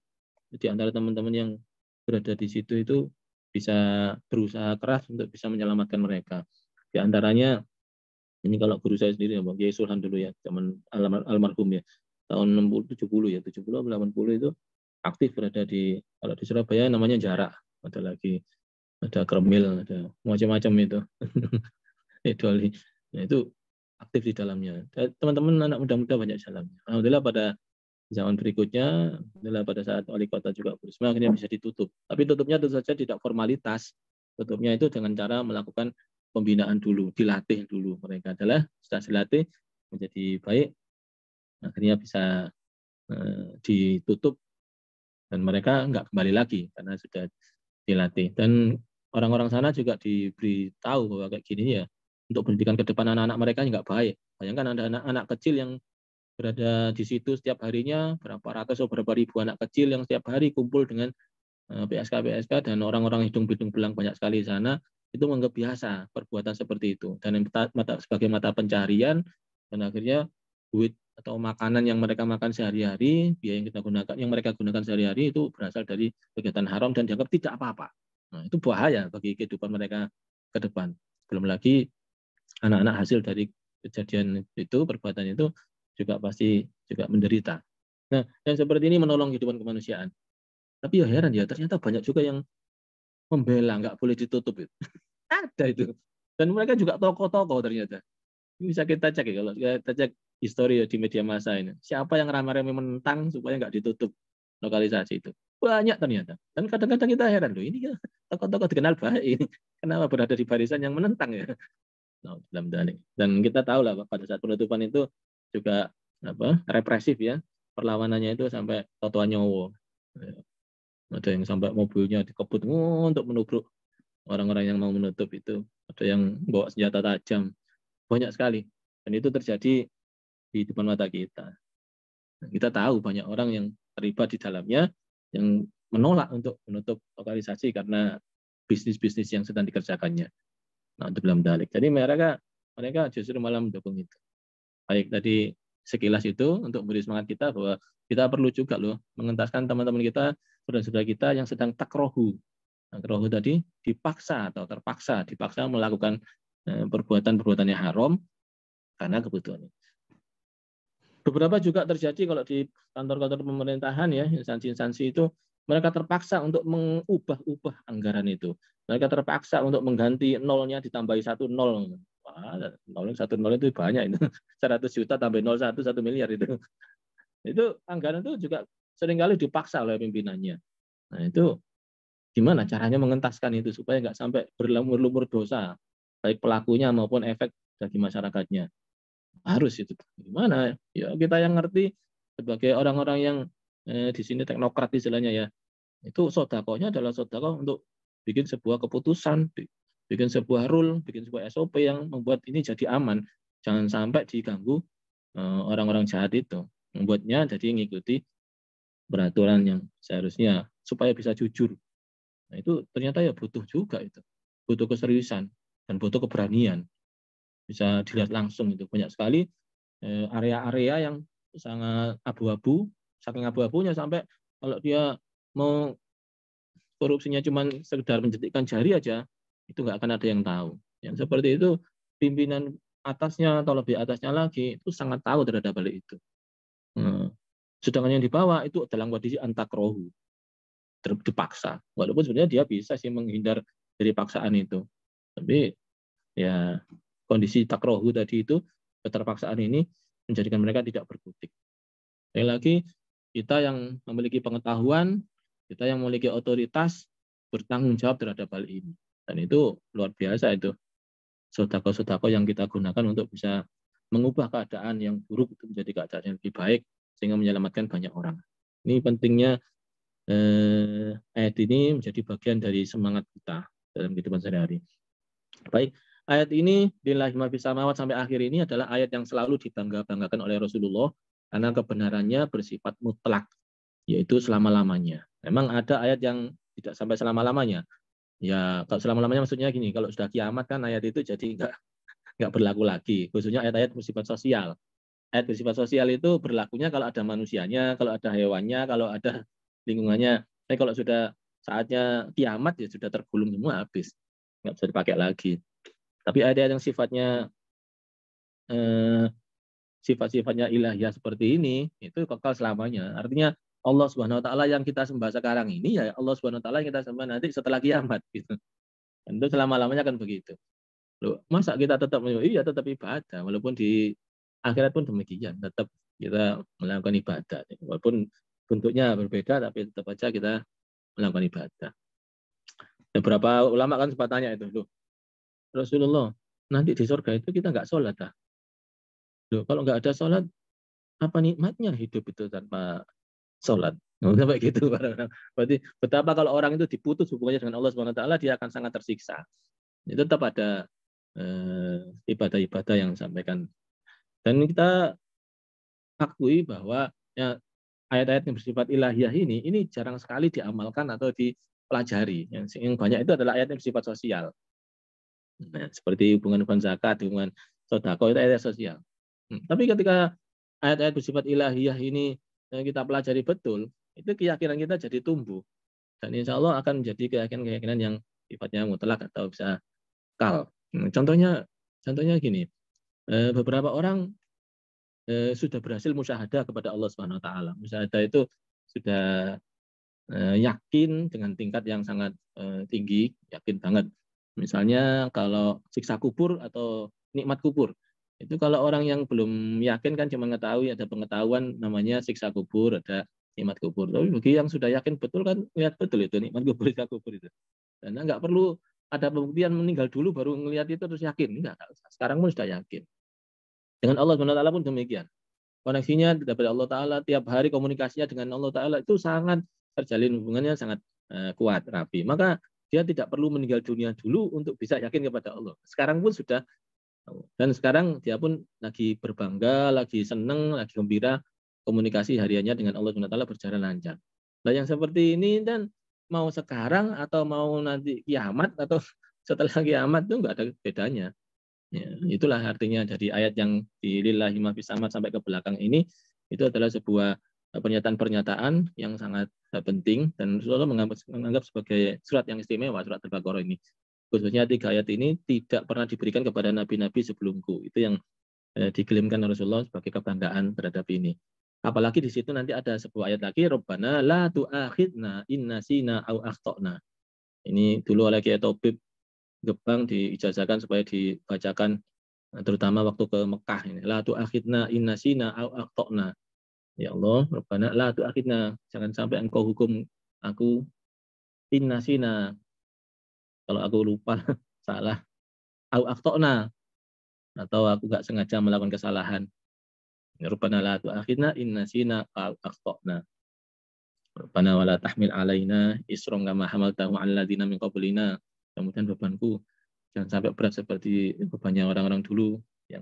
di antara teman-teman yang berada di situ itu bisa berusaha keras untuk bisa menyelamatkan mereka. Di antaranya ini kalau guru saya sendiri ya Kiai Sulhan dulu ya zaman almarhum ya tahun 60 70 ya 70 80 itu aktif berada di kalau di Surabaya namanya jarak ada lagi ada kremil ada macam-macam itu *laughs* idoli nah, itu aktif di dalamnya eh, teman-teman anak muda-muda banyak dalamnya alhamdulillah pada zaman berikutnya alhamdulillah pada saat wali kota juga berisma akhirnya bisa ditutup tapi tutupnya tentu saja tidak formalitas tutupnya itu dengan cara melakukan pembinaan dulu, dilatih dulu mereka adalah sudah dilatih menjadi baik, akhirnya bisa eh, ditutup dan mereka nggak kembali lagi karena sudah dilatih dan orang-orang sana juga diberitahu bahwa kayak gini ya untuk pendidikan ke depan anak-anak mereka nggak baik bayangkan ada anak-anak kecil yang berada di situ setiap harinya berapa ratus atau berapa ribu anak kecil yang setiap hari kumpul dengan eh, PSK PSK dan orang-orang hidung-hidung belang banyak sekali di sana itu menganggap biasa perbuatan seperti itu dan yang mata, sebagai mata pencarian dan akhirnya duit atau makanan yang mereka makan sehari-hari biaya yang kita gunakan yang mereka gunakan sehari-hari itu berasal dari kegiatan haram dan dianggap tidak apa-apa nah, itu bahaya bagi kehidupan mereka ke depan belum lagi anak-anak hasil dari kejadian itu perbuatan itu juga pasti juga menderita nah yang seperti ini menolong kehidupan kemanusiaan tapi ya heran ya ternyata banyak juga yang membela nggak boleh ditutup itu *laughs* Ada itu. Dan mereka juga toko-toko ternyata. Ini bisa kita cek ya kalau kita cek histori ya di media masa ini. Siapa yang ramai-ramai menentang supaya nggak ditutup lokalisasi itu? Banyak ternyata. Dan kadang-kadang kita heran loh, ini toko-toko ya tokoh dikenal baik ini. Kenapa berada di barisan yang menentang ya? dalam Dan kita tahu lah pada saat penutupan itu juga apa represif ya perlawanannya itu sampai totoan nyowo ada yang sampai mobilnya dikebut untuk menubruk orang-orang yang mau menutup itu ada yang bawa senjata tajam banyak sekali dan itu terjadi di depan mata kita kita tahu banyak orang yang terlibat di dalamnya yang menolak untuk menutup lokalisasi karena bisnis-bisnis yang sedang dikerjakannya nah itu belum dalik jadi mereka mereka justru malah mendukung itu baik tadi sekilas itu untuk beri semangat kita bahwa kita perlu juga loh mengentaskan teman-teman kita saudara-saudara kita yang sedang takrohu makruh tadi dipaksa atau terpaksa dipaksa melakukan eh, perbuatan perbuatannya haram karena kebutuhan. Beberapa juga terjadi kalau di kantor-kantor pemerintahan ya instansi-instansi itu mereka terpaksa untuk mengubah-ubah anggaran itu. Mereka terpaksa untuk mengganti nolnya ditambahi satu nol. Wah, nol satu nol itu banyak itu. *laughs* Seratus juta tambah nol satu satu miliar itu. Itu anggaran itu juga seringkali dipaksa oleh pimpinannya. Nah itu gimana caranya mengentaskan itu supaya nggak sampai berlumur-lumur dosa baik pelakunya maupun efek bagi masyarakatnya harus itu gimana ya kita yang ngerti sebagai orang-orang yang eh, di sini teknokrat istilahnya ya itu sodakonya adalah sodako untuk bikin sebuah keputusan bikin sebuah rule bikin sebuah SOP yang membuat ini jadi aman jangan sampai diganggu eh, orang-orang eh, jahat itu membuatnya jadi mengikuti peraturan yang seharusnya supaya bisa jujur Nah itu ternyata ya butuh juga itu, butuh keseriusan dan butuh keberanian. Bisa dilihat langsung itu banyak sekali eh, area-area yang sangat abu-abu, saking abu-abunya sampai kalau dia mau korupsinya cuma sekedar menjadikan jari aja, itu nggak akan ada yang tahu. Yang seperti itu pimpinan atasnya atau lebih atasnya lagi itu sangat tahu terhadap balik itu. Hmm. Sedangkan yang di bawah itu dalam kondisi antakrohu, dipaksa. Walaupun sebenarnya dia bisa sih menghindar dari paksaan itu. Tapi ya kondisi takrohu tadi itu keterpaksaan ini menjadikan mereka tidak berkutik. Lagi lagi kita yang memiliki pengetahuan, kita yang memiliki otoritas bertanggung jawab terhadap hal ini. Dan itu luar biasa itu. Sodako-sodako yang kita gunakan untuk bisa mengubah keadaan yang buruk itu menjadi keadaan yang lebih baik sehingga menyelamatkan banyak orang. Ini pentingnya eh, ayat ini menjadi bagian dari semangat kita dalam kehidupan sehari-hari. Baik, ayat ini dinilai ma samawat sampai akhir ini adalah ayat yang selalu dibangga-banggakan oleh Rasulullah karena kebenarannya bersifat mutlak, yaitu selama-lamanya. Memang ada ayat yang tidak sampai selama-lamanya. Ya, kalau selama-lamanya maksudnya gini, kalau sudah kiamat kan ayat itu jadi enggak nggak berlaku lagi. Khususnya ayat-ayat bersifat sosial. Ayat bersifat sosial itu berlakunya kalau ada manusianya, kalau ada hewannya, kalau ada lingkungannya. Tapi eh, kalau sudah saatnya kiamat ya sudah tergulung semua habis, nggak bisa dipakai lagi. Tapi ada yang sifatnya eh, sifat-sifatnya ilahiyah seperti ini itu kekal selamanya. Artinya Allah Subhanahu wa taala yang kita sembah sekarang ini ya Allah Subhanahu wa taala yang kita sembah nanti setelah kiamat gitu. Dan selama-lamanya akan begitu. Loh, masa kita tetap iya tetap ibadah walaupun di akhirat pun demikian, tetap kita melakukan ibadah walaupun bentuknya berbeda tapi tetap aja kita melakukan ibadah. Beberapa ulama kan sempat tanya itu, loh, Rasulullah, nanti di surga itu kita nggak sholat dah? Loh, kalau nggak ada sholat, apa nikmatnya hidup itu tanpa sholat? Oh, *laughs* sampai gitu. Berarti betapa kalau orang itu diputus hubungannya dengan Allah Subhanahu Wa Taala, dia akan sangat tersiksa. Itu ya, tetap ada eh, ibadah-ibadah yang sampaikan. Dan kita akui bahwa ya, ayat-ayat yang bersifat ilahiyah ini ini jarang sekali diamalkan atau dipelajari. Yang banyak itu adalah ayat yang bersifat sosial. Nah, seperti hubungan-hubungan zakat, hubungan sodako itu ayat, ayat sosial. Hmm. Tapi ketika ayat-ayat bersifat ilahiyah ini yang eh, kita pelajari betul, itu keyakinan kita jadi tumbuh. Dan insya Allah akan menjadi keyakinan-keyakinan yang sifatnya mutlak atau bisa kal. Hmm, contohnya, contohnya gini, eh, beberapa orang Eh, sudah berhasil musyahadah kepada Allah Subhanahu wa taala. Musyahadah itu sudah eh, yakin dengan tingkat yang sangat eh, tinggi, yakin banget. Misalnya kalau siksa kubur atau nikmat kubur. Itu kalau orang yang belum yakin kan cuma mengetahui ada pengetahuan namanya siksa kubur, ada nikmat kubur. Tapi bagi yang sudah yakin betul kan lihat betul itu nikmat kubur, siksa kubur itu. Dan enggak perlu ada pembuktian meninggal dulu baru ngelihat itu terus yakin. Enggak, sekarang pun sudah yakin. Dengan Allah SWT pun demikian. Koneksinya dapat Allah Ta'ala, tiap hari komunikasinya dengan Allah Ta'ala itu sangat terjalin hubungannya sangat eh, kuat, rapi. Maka dia tidak perlu meninggal dunia dulu untuk bisa yakin kepada Allah. Sekarang pun sudah dan sekarang dia pun lagi berbangga, lagi senang, lagi gembira komunikasi hariannya dengan Allah SWT berjalan lancar. Nah yang seperti ini dan mau sekarang atau mau nanti kiamat atau *laughs* setelah kiamat itu nggak ada bedanya. Ya, itulah artinya dari ayat yang di lillahi ma sampai ke belakang ini itu adalah sebuah eh, pernyataan-pernyataan yang sangat eh, penting dan Rasulullah menganggap, menganggap sebagai surat yang istimewa surat Al-Baqarah ini. Khususnya tiga ayat ini tidak pernah diberikan kepada nabi-nabi sebelumku. Itu yang eh, diklaimkan Rasulullah sebagai kebanggaan terhadap ini. Apalagi di situ nanti ada sebuah ayat lagi, Rabbana la tu'akhidna inna sina au akhtokna. Ini dulu oleh Kiai ya, Taubib Gebang diijazahkan supaya dibacakan eh, terutama waktu ke Mekah ini. La inna sina au aqta'na. Ya Allah, Rabbana la akhidna. Jangan sampai engkau hukum aku inna sina Kalau aku lupa, *laughs* salah. Au aqta'na. Atau aku gak sengaja melakukan kesalahan. Ya Rabbana la inna sina au aqta'na. Rabbana wala tahmil alaina isrong kama hamaltahu ala ladina min qabulina. Kemudian bebanku jangan sampai berat seperti bebannya orang-orang dulu yang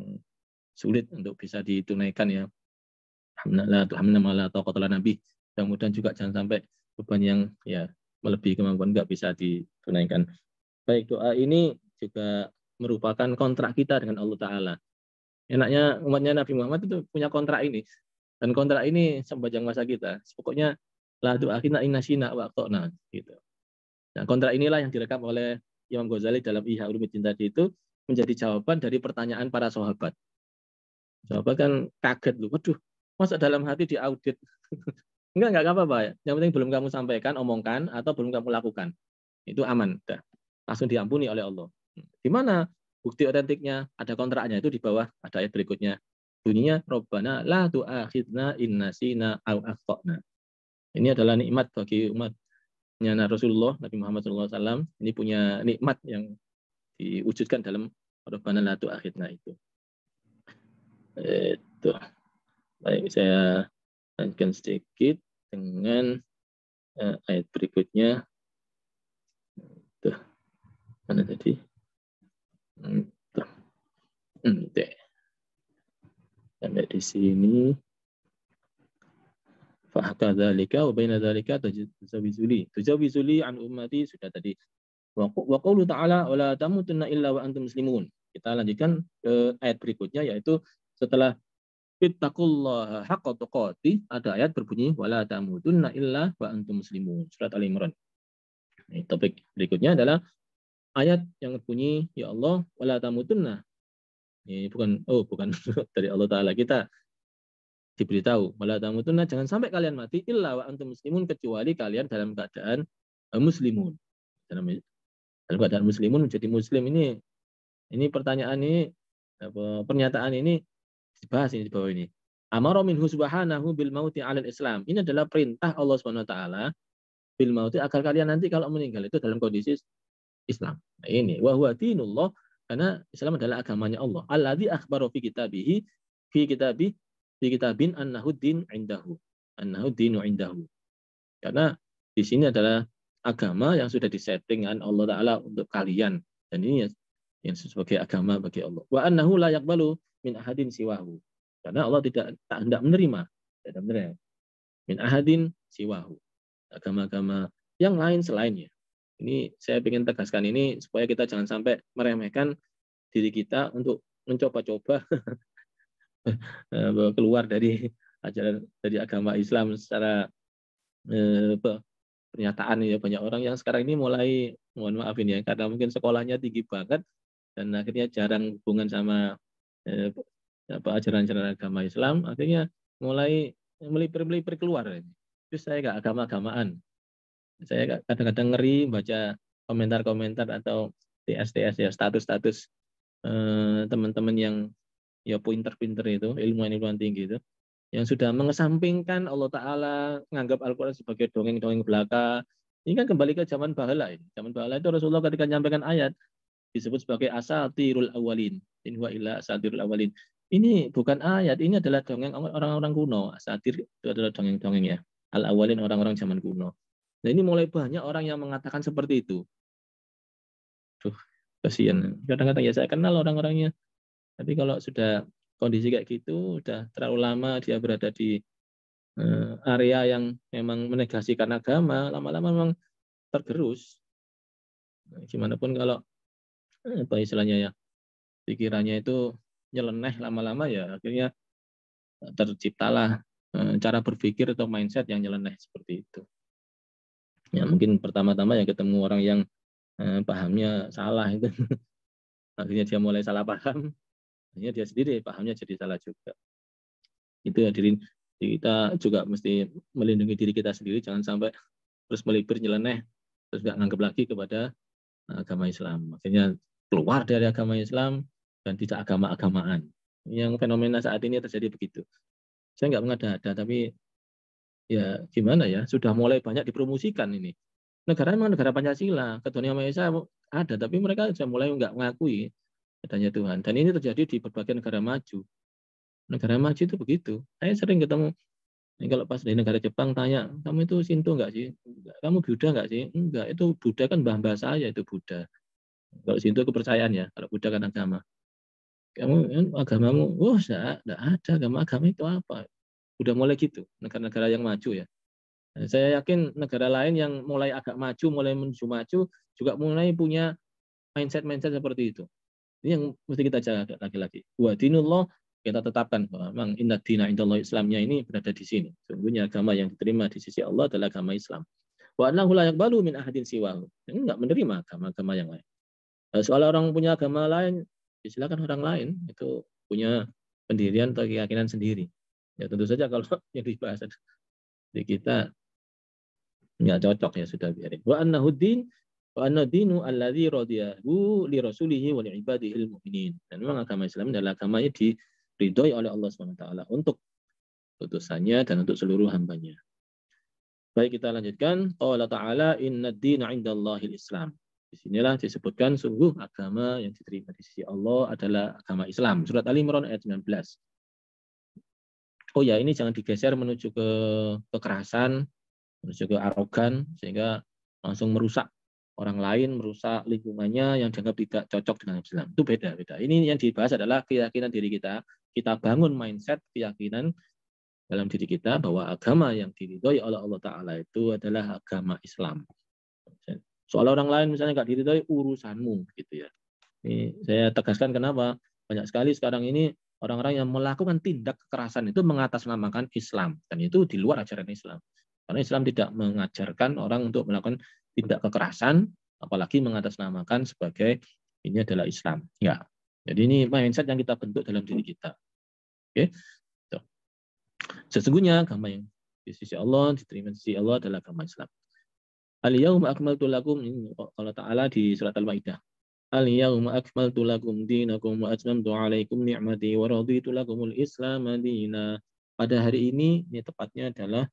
sulit untuk bisa ditunaikan ya. Alhamdulillah, alhamdulillah malah nabi. Kemudian juga jangan sampai beban yang ya melebihi kemampuan nggak bisa ditunaikan. Baik doa ini juga merupakan kontrak kita dengan Allah Taala. Enaknya umatnya Nabi Muhammad itu punya kontrak ini dan kontrak ini sepanjang masa kita. Pokoknya lah doa kita inasina nah gitu. Nah, kontrak inilah yang direkam oleh Imam Ghazali dalam Iha Ulumuddin tadi itu menjadi jawaban dari pertanyaan para sahabat. Sahabat kan kaget loh, waduh, masa dalam hati diaudit? *laughs* enggak, enggak apa-apa ya. Yang penting belum kamu sampaikan, omongkan, atau belum kamu lakukan. Itu aman. Dah. Langsung diampuni oleh Allah. Di mana bukti otentiknya? Ada kontraknya itu di bawah, ada ayat berikutnya. Dunia, Rabbana la tu'akhidna innasina au akhtokna. Ini adalah nikmat bagi umat Rasulullah Nabi Muhammad SAW ini punya nikmat yang diwujudkan dalam Rabbana la akhirnya itu. Itu. Baik, saya lanjutkan sedikit dengan uh, ayat berikutnya. Itu. Mana tadi? Itu. Hmm, Sampai di sini. Fahka dzalika wa baina dzalika tajawizuli tajawizuli an ummati sudah tadi. Wa qulu ta'ala wa la tamutunna illa wa antum muslimun. Kita lanjutkan ke ayat berikutnya yaitu setelah Ittaqullaha haqqa tuqati ada ayat berbunyi wala tamutunna illa wa antum muslimun. Surat Ali Imran. Ini topik berikutnya adalah ayat yang berbunyi ya Allah wala tamutunna. Ini bukan oh bukan *laughs* dari Allah taala kita diberitahu malah tamutunna jangan sampai kalian mati illa wa antum muslimun kecuali kalian dalam keadaan eh, muslimun dalam dalam keadaan muslimun menjadi muslim ini ini pertanyaan ini apa, pernyataan ini dibahas ini di bawah ini amara minhu subhanahu bil mauti alal islam ini adalah perintah Allah Subhanahu wa taala bil mauti agar kalian nanti kalau meninggal itu dalam kondisi Islam nah, ini wa huwa dinullah karena Islam adalah agamanya Allah alladzi akhbaro fi kitabih fi kitabih fi kitabin an-nahudin indahu. an-nahudin indahu. Karena di sini adalah agama yang sudah disetting Allah Ta'ala untuk kalian. Dan ini yang sebagai agama bagi Allah. Wa annahu la yaqbalu min ahadin siwahu. Karena Allah tidak tak hendak menerima. Tidak menerima. Min ahadin siwahu. Agama-agama yang lain selainnya. Ini saya ingin tegaskan ini supaya kita jangan sampai meremehkan diri kita untuk mencoba-coba *laughs* Eh, eh, keluar dari ajaran dari agama Islam secara eh, pernyataan ya banyak orang yang sekarang ini mulai mohon maaf ini ya karena mungkin sekolahnya tinggi banget dan akhirnya jarang hubungan sama eh, apa ajaran-ajaran agama Islam akhirnya mulai melipir-melipir keluar terus saya nggak agama-agamaan saya kadang-kadang ngeri baca komentar-komentar atau TS ya status-status eh, teman-teman yang ya pinter-pinter itu, ilmuwan-ilmuwan tinggi itu, yang sudah mengesampingkan Allah Ta'ala, menganggap Al-Quran sebagai dongeng-dongeng belaka. Ini kan kembali ke zaman Bahala. Ini. Zaman Bahala itu Rasulullah ketika menyampaikan ayat, disebut sebagai asatirul awalin. In huwa illa asatirul awalin. Ini bukan ayat, ini adalah dongeng orang-orang kuno. Asatir itu adalah dongeng-dongeng ya. Al-awalin orang-orang zaman kuno. Nah ini mulai banyak orang yang mengatakan seperti itu. Tuh, kasihan. Kadang-kadang ya saya kenal orang-orangnya tapi kalau sudah kondisi kayak gitu, sudah terlalu lama dia berada di eh, area yang memang menegasikan agama, lama-lama memang tergerus. Gimana pun kalau eh, apa istilahnya ya, pikirannya itu nyeleneh lama-lama ya akhirnya terciptalah eh, cara berpikir atau mindset yang nyeleneh seperti itu. Ya mungkin pertama-tama ya ketemu orang yang eh, pahamnya salah itu. *laughs* Akhirnya dia mulai salah paham, hanya dia sendiri pahamnya jadi salah juga. Itu hadirin kita juga mesti melindungi diri kita sendiri jangan sampai terus melipir nyeleneh terus nggak nganggap lagi kepada agama Islam makanya keluar dari agama Islam dan tidak agama-agamaan yang fenomena saat ini terjadi begitu saya nggak mengada-ada tapi ya gimana ya sudah mulai banyak dipromosikan ini negara memang negara Pancasila ketuhanan Maha Esa ada tapi mereka sudah mulai nggak mengakui katanya Tuhan. Dan ini terjadi di berbagai negara maju. Negara maju itu begitu. Saya sering ketemu, ini kalau pas di negara Jepang tanya, kamu itu Sinto enggak sih? Kamu Buddha enggak sih? Enggak, itu Buddha kan bahasa bahasa saya itu Buddha. Kalau Sinto kepercayaan ya, kalau Buddha kan agama. Kamu kan agamamu, wah oh, enggak, enggak ada agama agama itu apa? Udah mulai gitu, negara-negara yang maju ya. Saya yakin negara lain yang mulai agak maju, mulai menuju maju, juga mulai punya mindset-mindset seperti itu. Ini yang mesti kita jaga lagi-lagi. Wa dinullah kita tetapkan bahwa memang inna dina indallah Islamnya ini berada di sini. Sungguhnya agama yang diterima di sisi Allah adalah agama Islam. Wa annahu la yaqbalu min ahadin siwahu. Ini enggak menerima agama-agama yang lain. Eh, soal orang punya agama lain, ya silakan orang lain itu punya pendirian atau keyakinan sendiri. Ya tentu saja kalau *laughs* yang dibahas di kita nggak cocok ya sudah biarin. Wa annahu din Wa anna dinu alladhi radiyahu li rasulihi wa li mu'minin. Dan memang agama Islam adalah agama yang diridhoi oleh Allah SWT untuk utusannya dan untuk seluruh hambanya. Baik kita lanjutkan. Allah Ta'ala inna dina indallahil Islam. Di sinilah disebutkan sungguh agama yang diterima di sisi Allah adalah agama Islam. Surat Ali Imran ayat 19. Oh ya, ini jangan digeser menuju ke kekerasan, menuju ke arogan sehingga langsung merusak orang lain merusak lingkungannya yang dianggap tidak cocok dengan Islam. Itu beda-beda. Ini yang dibahas adalah keyakinan diri kita. Kita bangun mindset keyakinan dalam diri kita bahwa agama yang diridhoi oleh Allah Ta'ala itu adalah agama Islam. Soal orang lain misalnya nggak diridhoi urusanmu gitu ya. Ini saya tegaskan kenapa banyak sekali sekarang ini orang-orang yang melakukan tindak kekerasan itu mengatasnamakan Islam dan itu di luar ajaran Islam. Karena Islam tidak mengajarkan orang untuk melakukan tindak kekerasan, apalagi mengatasnamakan sebagai ini adalah Islam. Ya. Jadi ini mindset yang kita bentuk dalam diri kita. Oke. Okay? Sesungguhnya agama yang di sisi Allah, diterima di sisi Allah adalah agama Islam. Aliyahum akmal tulakum Allah Ta'ala di surat Al-Maidah. Aliyahum akmal tulakum di dinakum wa atmamtu alaikum ni'mati wa raditu lakumul Islam madina. Pada hari ini, ini tepatnya adalah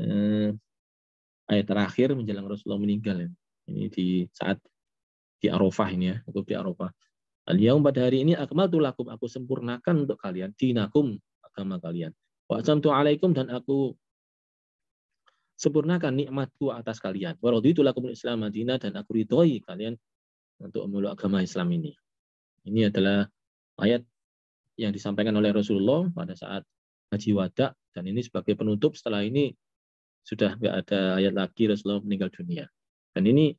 eh, ayat terakhir menjelang Rasulullah meninggal ya. Ini di saat di Arafah ini ya, wukuf di Arafah. Al pada hari ini akmaltu lakum aku sempurnakan untuk kalian dinakum agama kalian. Wa atamtu alaikum dan aku sempurnakan nikmatku atas kalian. Wa raditu lakum Islam Madinah dan aku ridhoi kalian untuk memeluk agama Islam ini. Ini adalah ayat yang disampaikan oleh Rasulullah pada saat haji wada dan ini sebagai penutup setelah ini sudah nggak ada ayat lagi Rasulullah meninggal dunia. Dan ini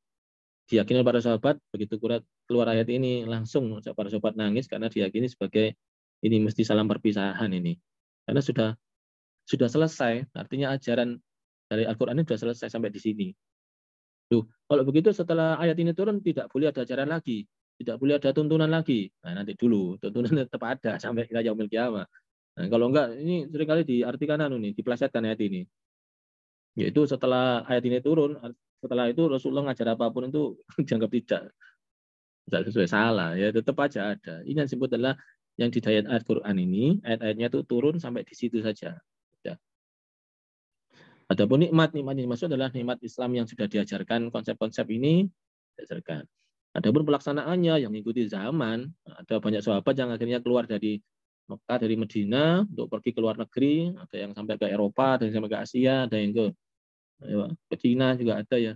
diyakini para sahabat begitu keluar ayat ini langsung para sahabat nangis karena diyakini sebagai ini mesti salam perpisahan ini. Karena sudah sudah selesai, artinya ajaran dari Al-Qur'an ini sudah selesai sampai di sini. Tuh, kalau begitu setelah ayat ini turun tidak boleh ada ajaran lagi, tidak boleh ada tuntunan lagi. Nah, nanti dulu tuntunan tetap ada sampai kita yaumil kiamah. Nah, kalau enggak ini seringkali diartikan anu nih, diplesetkan ayat ini. Yaitu setelah ayat ini turun, setelah itu Rasulullah ngajar apapun itu *laughs* dianggap tidak tidak sesuai salah ya tetap aja ada ini yang disebut adalah yang di ayat ayat Quran ini ayat-ayatnya itu turun sampai di situ saja ya. Adapun nikmat nikmat yang dimaksud adalah nikmat Islam yang sudah diajarkan konsep-konsep ini diajarkan. Adapun pelaksanaannya yang mengikuti zaman, ada banyak sahabat yang akhirnya keluar dari Mekah dari Medina untuk pergi ke luar negeri, ada yang sampai ke Eropa, ada yang sampai ke Asia, ada yang ke ya, ke Cina juga ada ya,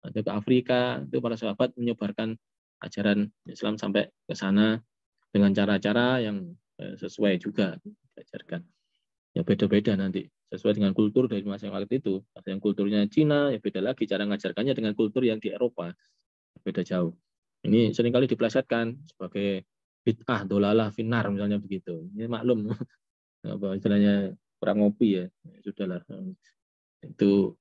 ada ke Afrika. Itu para sahabat menyebarkan ajaran Islam sampai ke sana dengan cara-cara yang eh, sesuai juga diajarkan. Ya beda-beda nanti sesuai dengan kultur dari masing-masing waktu itu. Ada yang kulturnya Cina, ya beda lagi cara mengajarkannya dengan kultur yang di Eropa. Beda jauh. Ini seringkali diplesetkan sebagai bid'ah dolalah finar misalnya begitu ini maklum *laughs* apa istilahnya kurang ngopi ya, ya sudahlah itu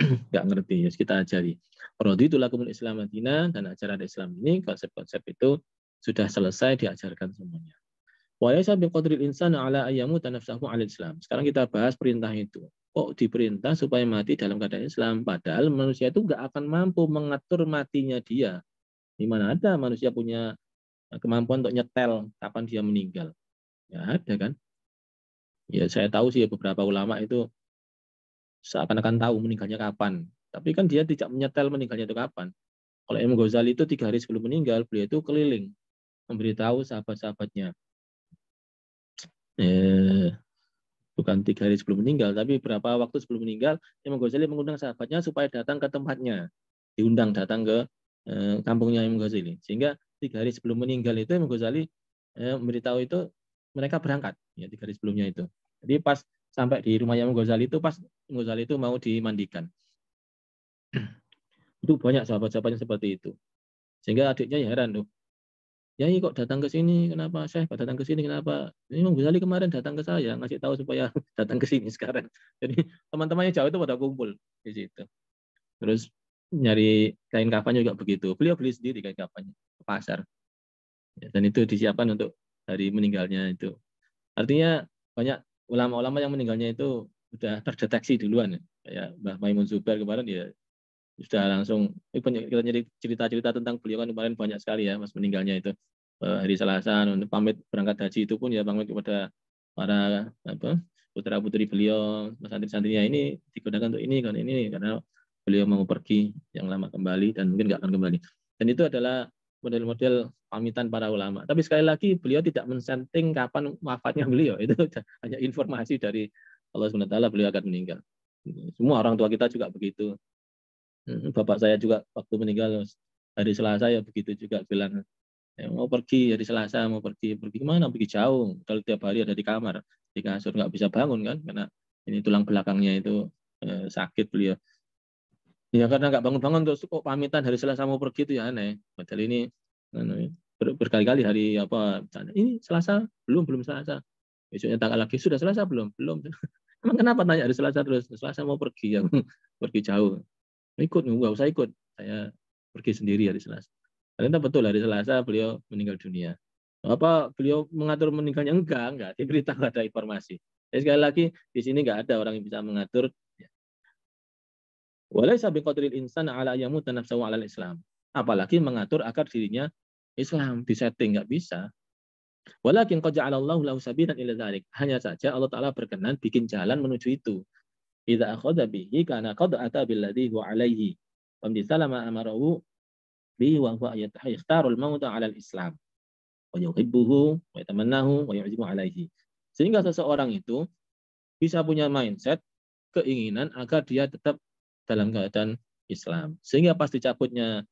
*clears throat* nggak ngerti ya kita ajari Rodi itu lagu Islam Madinah dan ajaran Islam ini konsep-konsep itu sudah selesai diajarkan semuanya Walaysa biqadril insan ala ayyamu tanafsahu al Islam. Sekarang kita bahas perintah itu. Kok diperintah supaya mati dalam keadaan Islam? Padahal manusia itu nggak akan mampu mengatur matinya dia. Di mana ada manusia punya Nah, kemampuan untuk nyetel kapan dia meninggal. Ya ada kan? Ya saya tahu sih ya, beberapa ulama itu seakan-akan tahu meninggalnya kapan. Tapi kan dia tidak menyetel meninggalnya itu kapan. Kalau Imam Ghazali itu tiga hari sebelum meninggal, beliau itu keliling memberitahu sahabat-sahabatnya. Eh, bukan tiga hari sebelum meninggal, tapi berapa waktu sebelum meninggal, Imam Ghazali mengundang sahabatnya supaya datang ke tempatnya, diundang datang ke eh, kampungnya Imam Ghazali, sehingga tiga hari sebelum meninggal itu Imam Ghazali eh, memberitahu itu mereka berangkat ya tiga hari sebelumnya itu. Jadi pas sampai di rumah Imam Ghazali itu pas Imam Ghazali itu mau dimandikan. *clears throat* itu banyak sahabat sahabatnya seperti itu. Sehingga adiknya ya heran tuh. Ya kok datang ke sini kenapa? Saya kok datang ke sini kenapa? Imam Ghazali kemarin datang ke saya ngasih tahu supaya *laughs* datang ke sini sekarang. Jadi teman-temannya jauh itu pada kumpul di situ. Terus nyari kain kafannya juga begitu. Beliau beli sendiri kain kafannya ke pasar. Ya, dan itu disiapkan untuk hari meninggalnya itu. Artinya banyak ulama-ulama yang meninggalnya itu sudah terdeteksi duluan. Kayak Mbah Maimun Zubair kemarin dia ya, sudah langsung eh, kita nyari cerita-cerita tentang beliau kan kemarin banyak sekali ya mas meninggalnya itu eh, hari Selasa untuk pamit berangkat haji itu pun ya pamit kepada para apa putra putri beliau mas santri santrinya ini digunakan untuk ini kan ini karena beliau mau pergi yang lama kembali dan mungkin nggak akan kembali dan itu adalah model-model pamitan para ulama tapi sekali lagi beliau tidak mensenting kapan wafatnya beliau itu *laughs* hanya informasi dari Allah SWT beliau akan meninggal semua orang tua kita juga begitu hmm, bapak saya juga waktu meninggal hari Selasa ya begitu juga bilang eh, mau pergi hari Selasa mau pergi pergi mana, pergi jauh kalau tiap hari ada di kamar di kasur nggak bisa bangun kan karena ini tulang belakangnya itu eh, sakit beliau Ya karena nggak bangun-bangun terus kok pamitan hari Selasa mau pergi itu ya aneh. Padahal ini anu, ber, berkali-kali hari apa ini Selasa belum belum Selasa. Besoknya tanggal lagi sudah Selasa belum belum. *laughs* Emang kenapa tanya hari Selasa terus Selasa mau pergi ya *laughs* pergi jauh. Oh, ikut nggak usah ikut. Saya pergi sendiri hari Selasa. Ternyata betul hari Selasa beliau meninggal dunia. Apa beliau mengatur meninggalnya enggak enggak diberitahu ada informasi. Jadi sekali lagi di sini nggak ada orang yang bisa mengatur Walaysa biqadril insan ala yamu nafsahu ala islam Apalagi mengatur agar dirinya Islam disetting nggak bisa. Walakin qad ja'alallahu lahu sabilan ila dzalik. Hanya saja Allah Taala berkenan bikin jalan menuju itu. Idza akhadha bihi kana qad ata billadhi huwa alaihi. Wa salama amarahu bihi wa huwa yakhtarul mauta 'ala al-islam. Wa yuhibbuhu wa yatamannahu wa yu'zimu alaihi. Sehingga seseorang itu bisa punya mindset keinginan agar dia tetap dalam keadaan Islam. Sehingga pas dicabutnya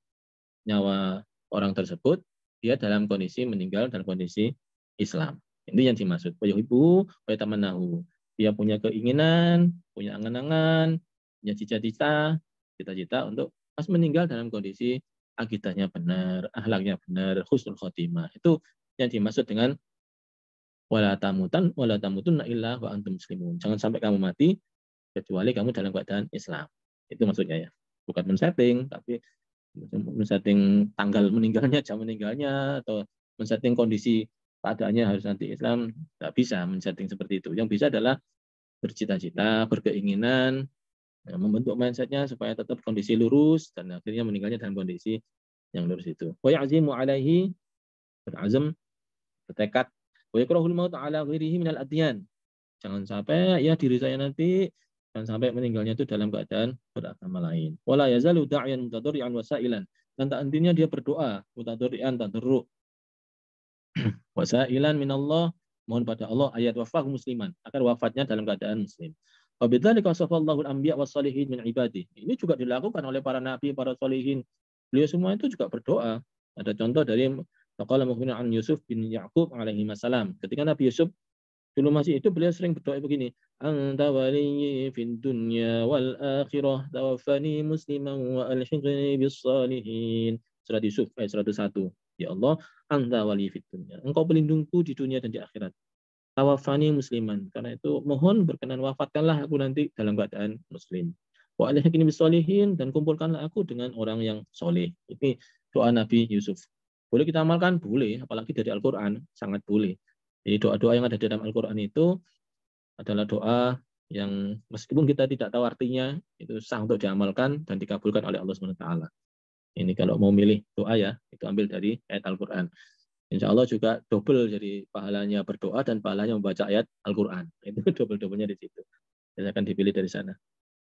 nyawa orang tersebut, dia dalam kondisi meninggal dalam kondisi Islam. Ini yang dimaksud. Wayuhibu waytamanahu. Dia punya keinginan, punya angan-angan, punya cita-cita, cita-cita untuk pas meninggal dalam kondisi akidahnya benar, ahlaknya benar, husnul khotimah. Itu yang dimaksud dengan wala tamutan wala tamutun illa wa antum muslimun. Jangan sampai kamu mati kecuali kamu dalam keadaan Islam itu maksudnya ya bukan men-setting tapi men-setting tanggal meninggalnya jam meninggalnya atau men-setting kondisi keadaannya harus nanti Islam nggak bisa men-setting seperti itu yang bisa adalah bercita-cita berkeinginan ya, membentuk mindsetnya supaya tetap kondisi lurus dan akhirnya meninggalnya dalam kondisi yang lurus itu wa ya'zimu alaihi berazam bertekad wa yakrahul maut ala ghairihi minal adyan jangan sampai ya diri saya nanti dan sampai meninggalnya itu dalam keadaan beragama lain. Wala yazalu da'yan mutadarrian wasailan. Dan tak hentinya dia berdoa, mutadarrian tadarru. *clears throat* wasailan minallah, mohon pada Allah ayat wafat musliman, agar wafatnya dalam keadaan muslim. bidzalika safallahu al-anbiya was-salihin min ibadi. Ini juga dilakukan oleh para nabi, para salihin. Beliau semua itu juga berdoa. Ada contoh dari Taqala Mughni an Yusuf bin Ya'qub alaihi salam. Ketika Nabi Yusuf Dulu masih itu beliau sering berdoa begini. Anta waliyyi fid dunya wal akhirah tawaffani musliman wa alhiqni bis salihin. Surat Yusuf ayat 101. Ya Allah, anta wali fid dunya. Engkau pelindungku di dunia dan di akhirat. Tawafani musliman. Karena itu mohon berkenan wafatkanlah aku nanti dalam keadaan muslim. Wa alhiqni bis salihin dan kumpulkanlah aku dengan orang yang soleh. Ini doa Nabi Yusuf. Boleh kita amalkan? Boleh. Apalagi dari Al-Quran, sangat boleh. Jadi doa-doa yang ada di dalam Al-Quran itu adalah doa yang meskipun kita tidak tahu artinya, itu sah untuk diamalkan dan dikabulkan oleh Allah SWT. Ini kalau mau milih doa ya, itu ambil dari ayat Al-Quran. Insya Allah juga double jadi pahalanya berdoa dan pahalanya membaca ayat Al-Quran. *laughs* Itu double-doublenya di situ. Jadi akan dipilih dari sana.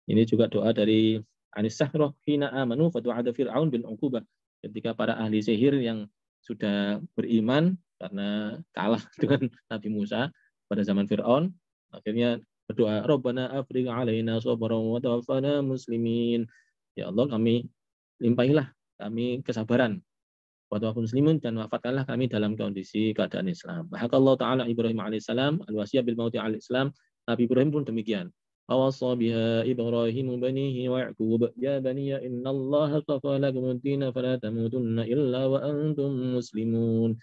Ini juga doa dari Anisah Rohina Amanu Fatwa fadu'ada fir'aun bin uqubah. Ketika para ahli sihir yang sudah beriman karena kalah *laughs* dengan Nabi Musa pada zaman Fir'aun. Akhirnya berdoa, Rabbana afrika alaina sabran wa tawaffana muslimin. Ya Allah, kami limpahilah kami kesabaran. Wa muslimin dan wafatkanlah kami dalam kondisi keadaan Islam. bahkan Allah ta'ala Ibrahim alaihissalam, al-wasiyah bil mauti alaihissalam. Nabi Ibrahim pun demikian. أوصى بها إبراهيم بنيه ويعقوب يا بني إن الله اصطفى لكم الدين فلا تموتن إلا وأنتم مسلمون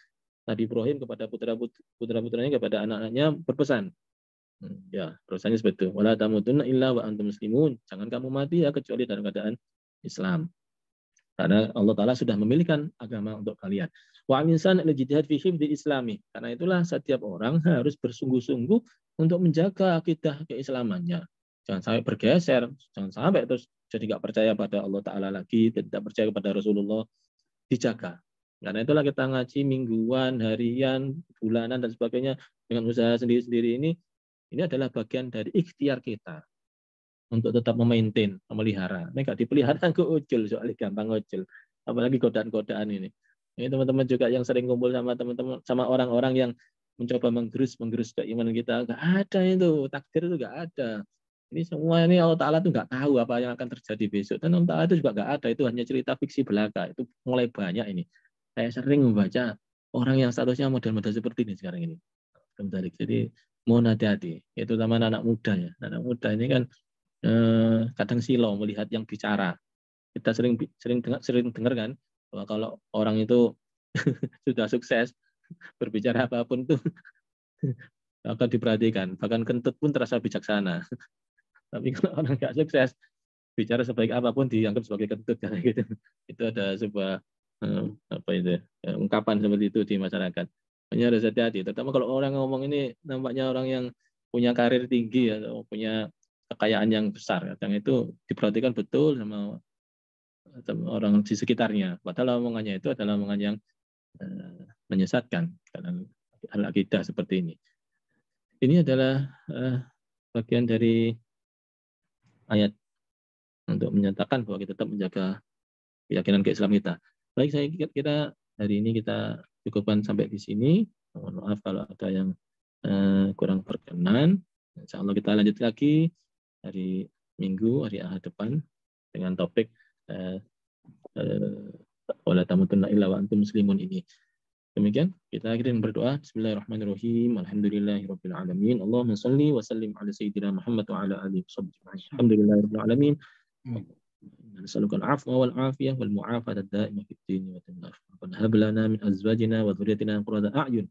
Nabi Ibrahim kepada putra putra putranya kepada anak-anaknya berpesan hmm, ya pesannya seperti itu wala tamutunna illa wa antum muslimun jangan kamu mati ya kecuali dalam keadaan Islam karena Allah Taala sudah memilihkan agama untuk kalian wa insan lijtihad fi himdi islami karena itulah setiap orang harus bersungguh-sungguh untuk menjaga akidah keislamannya Jangan sampai bergeser, jangan sampai terus jadi nggak percaya pada Allah Ta'ala lagi, tidak percaya kepada Rasulullah, dijaga. Karena itulah kita ngaji mingguan, harian, bulanan, dan sebagainya dengan usaha sendiri-sendiri ini, ini adalah bagian dari ikhtiar kita untuk tetap memaintain, memelihara. Ini nggak dipelihara, ke ujul, soalnya gampang ujul. Apalagi godaan-godaan ini. Ini teman-teman juga yang sering kumpul sama teman-teman, sama orang-orang yang mencoba menggerus menggerus keimanan kita nggak ada itu takdir itu nggak ada ini semua ini Allah Ta'ala itu nggak tahu apa yang akan terjadi besok. Dan Allah Ta'ala itu juga nggak ada. Itu hanya cerita fiksi belaka. Itu mulai banyak ini. Saya sering membaca orang yang statusnya model-model seperti ini sekarang ini. kembali Jadi mohon hati-hati. itu terutama anak muda ya. Anak muda ini kan eh, kadang silau melihat yang bicara. Kita sering sering dengar, sering dengar kan bahwa kalau orang itu *laughs* sudah sukses *laughs* berbicara apapun tuh *laughs* akan diperhatikan. Bahkan kentut pun terasa bijaksana. Tapi kalau *laughs* orang nggak sukses, bicara sebaik apapun dianggap sebagai kentut karena *laughs* gitu. Itu ada sebuah eh, apa itu eh, ungkapan seperti itu di masyarakat. hanya harus hati-hati. Terutama kalau orang ngomong ini nampaknya orang yang punya karir tinggi ya, atau punya kekayaan yang besar. Yang itu diperhatikan betul sama orang di sekitarnya. Padahal omongannya itu adalah omongan yang eh, menyesatkan dalam hal kita seperti ini. Ini adalah bagian dari ayat untuk menyatakan bahwa kita tetap menjaga keyakinan keislam kita. Baik, saya kira hari ini kita cukupkan sampai di sini. Mohon maaf kalau ada yang eh, kurang berkenan. Insya Allah kita lanjut lagi hari Minggu, hari Ahad depan dengan topik eh, eh, wala tamu tunai lawan muslimun ini. Demikian kita akhiri berdoa. Bismillahirrahmanirrahim. Alhamdulillahirabbil alamin. Allahumma shalli wa sallim ala sayyidina Muhammad wa ala alihi wasallam. Alhamdulillahirabbil alamin. نسألك العفو والعافية والمعافاة الدائمة في الدين والدنيا ربنا هب لنا من أزواجنا وذريتنا قرة أعين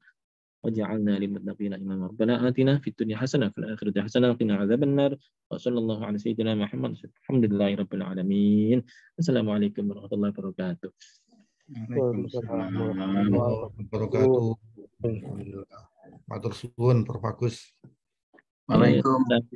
وجعلنا للمتقين إماما ربنا آتنا في الدنيا حسنة وفي الآخرة حسنة وقنا عذاب النار وصلى الله على سيدنا محمد الحمد لله رب العالمين السلام عليكم ورحمة الله وبركاته Waalaikumsalam warahmatullahi wabarakatuh. Matur suwun Prof Agus. Waalaikumsalam.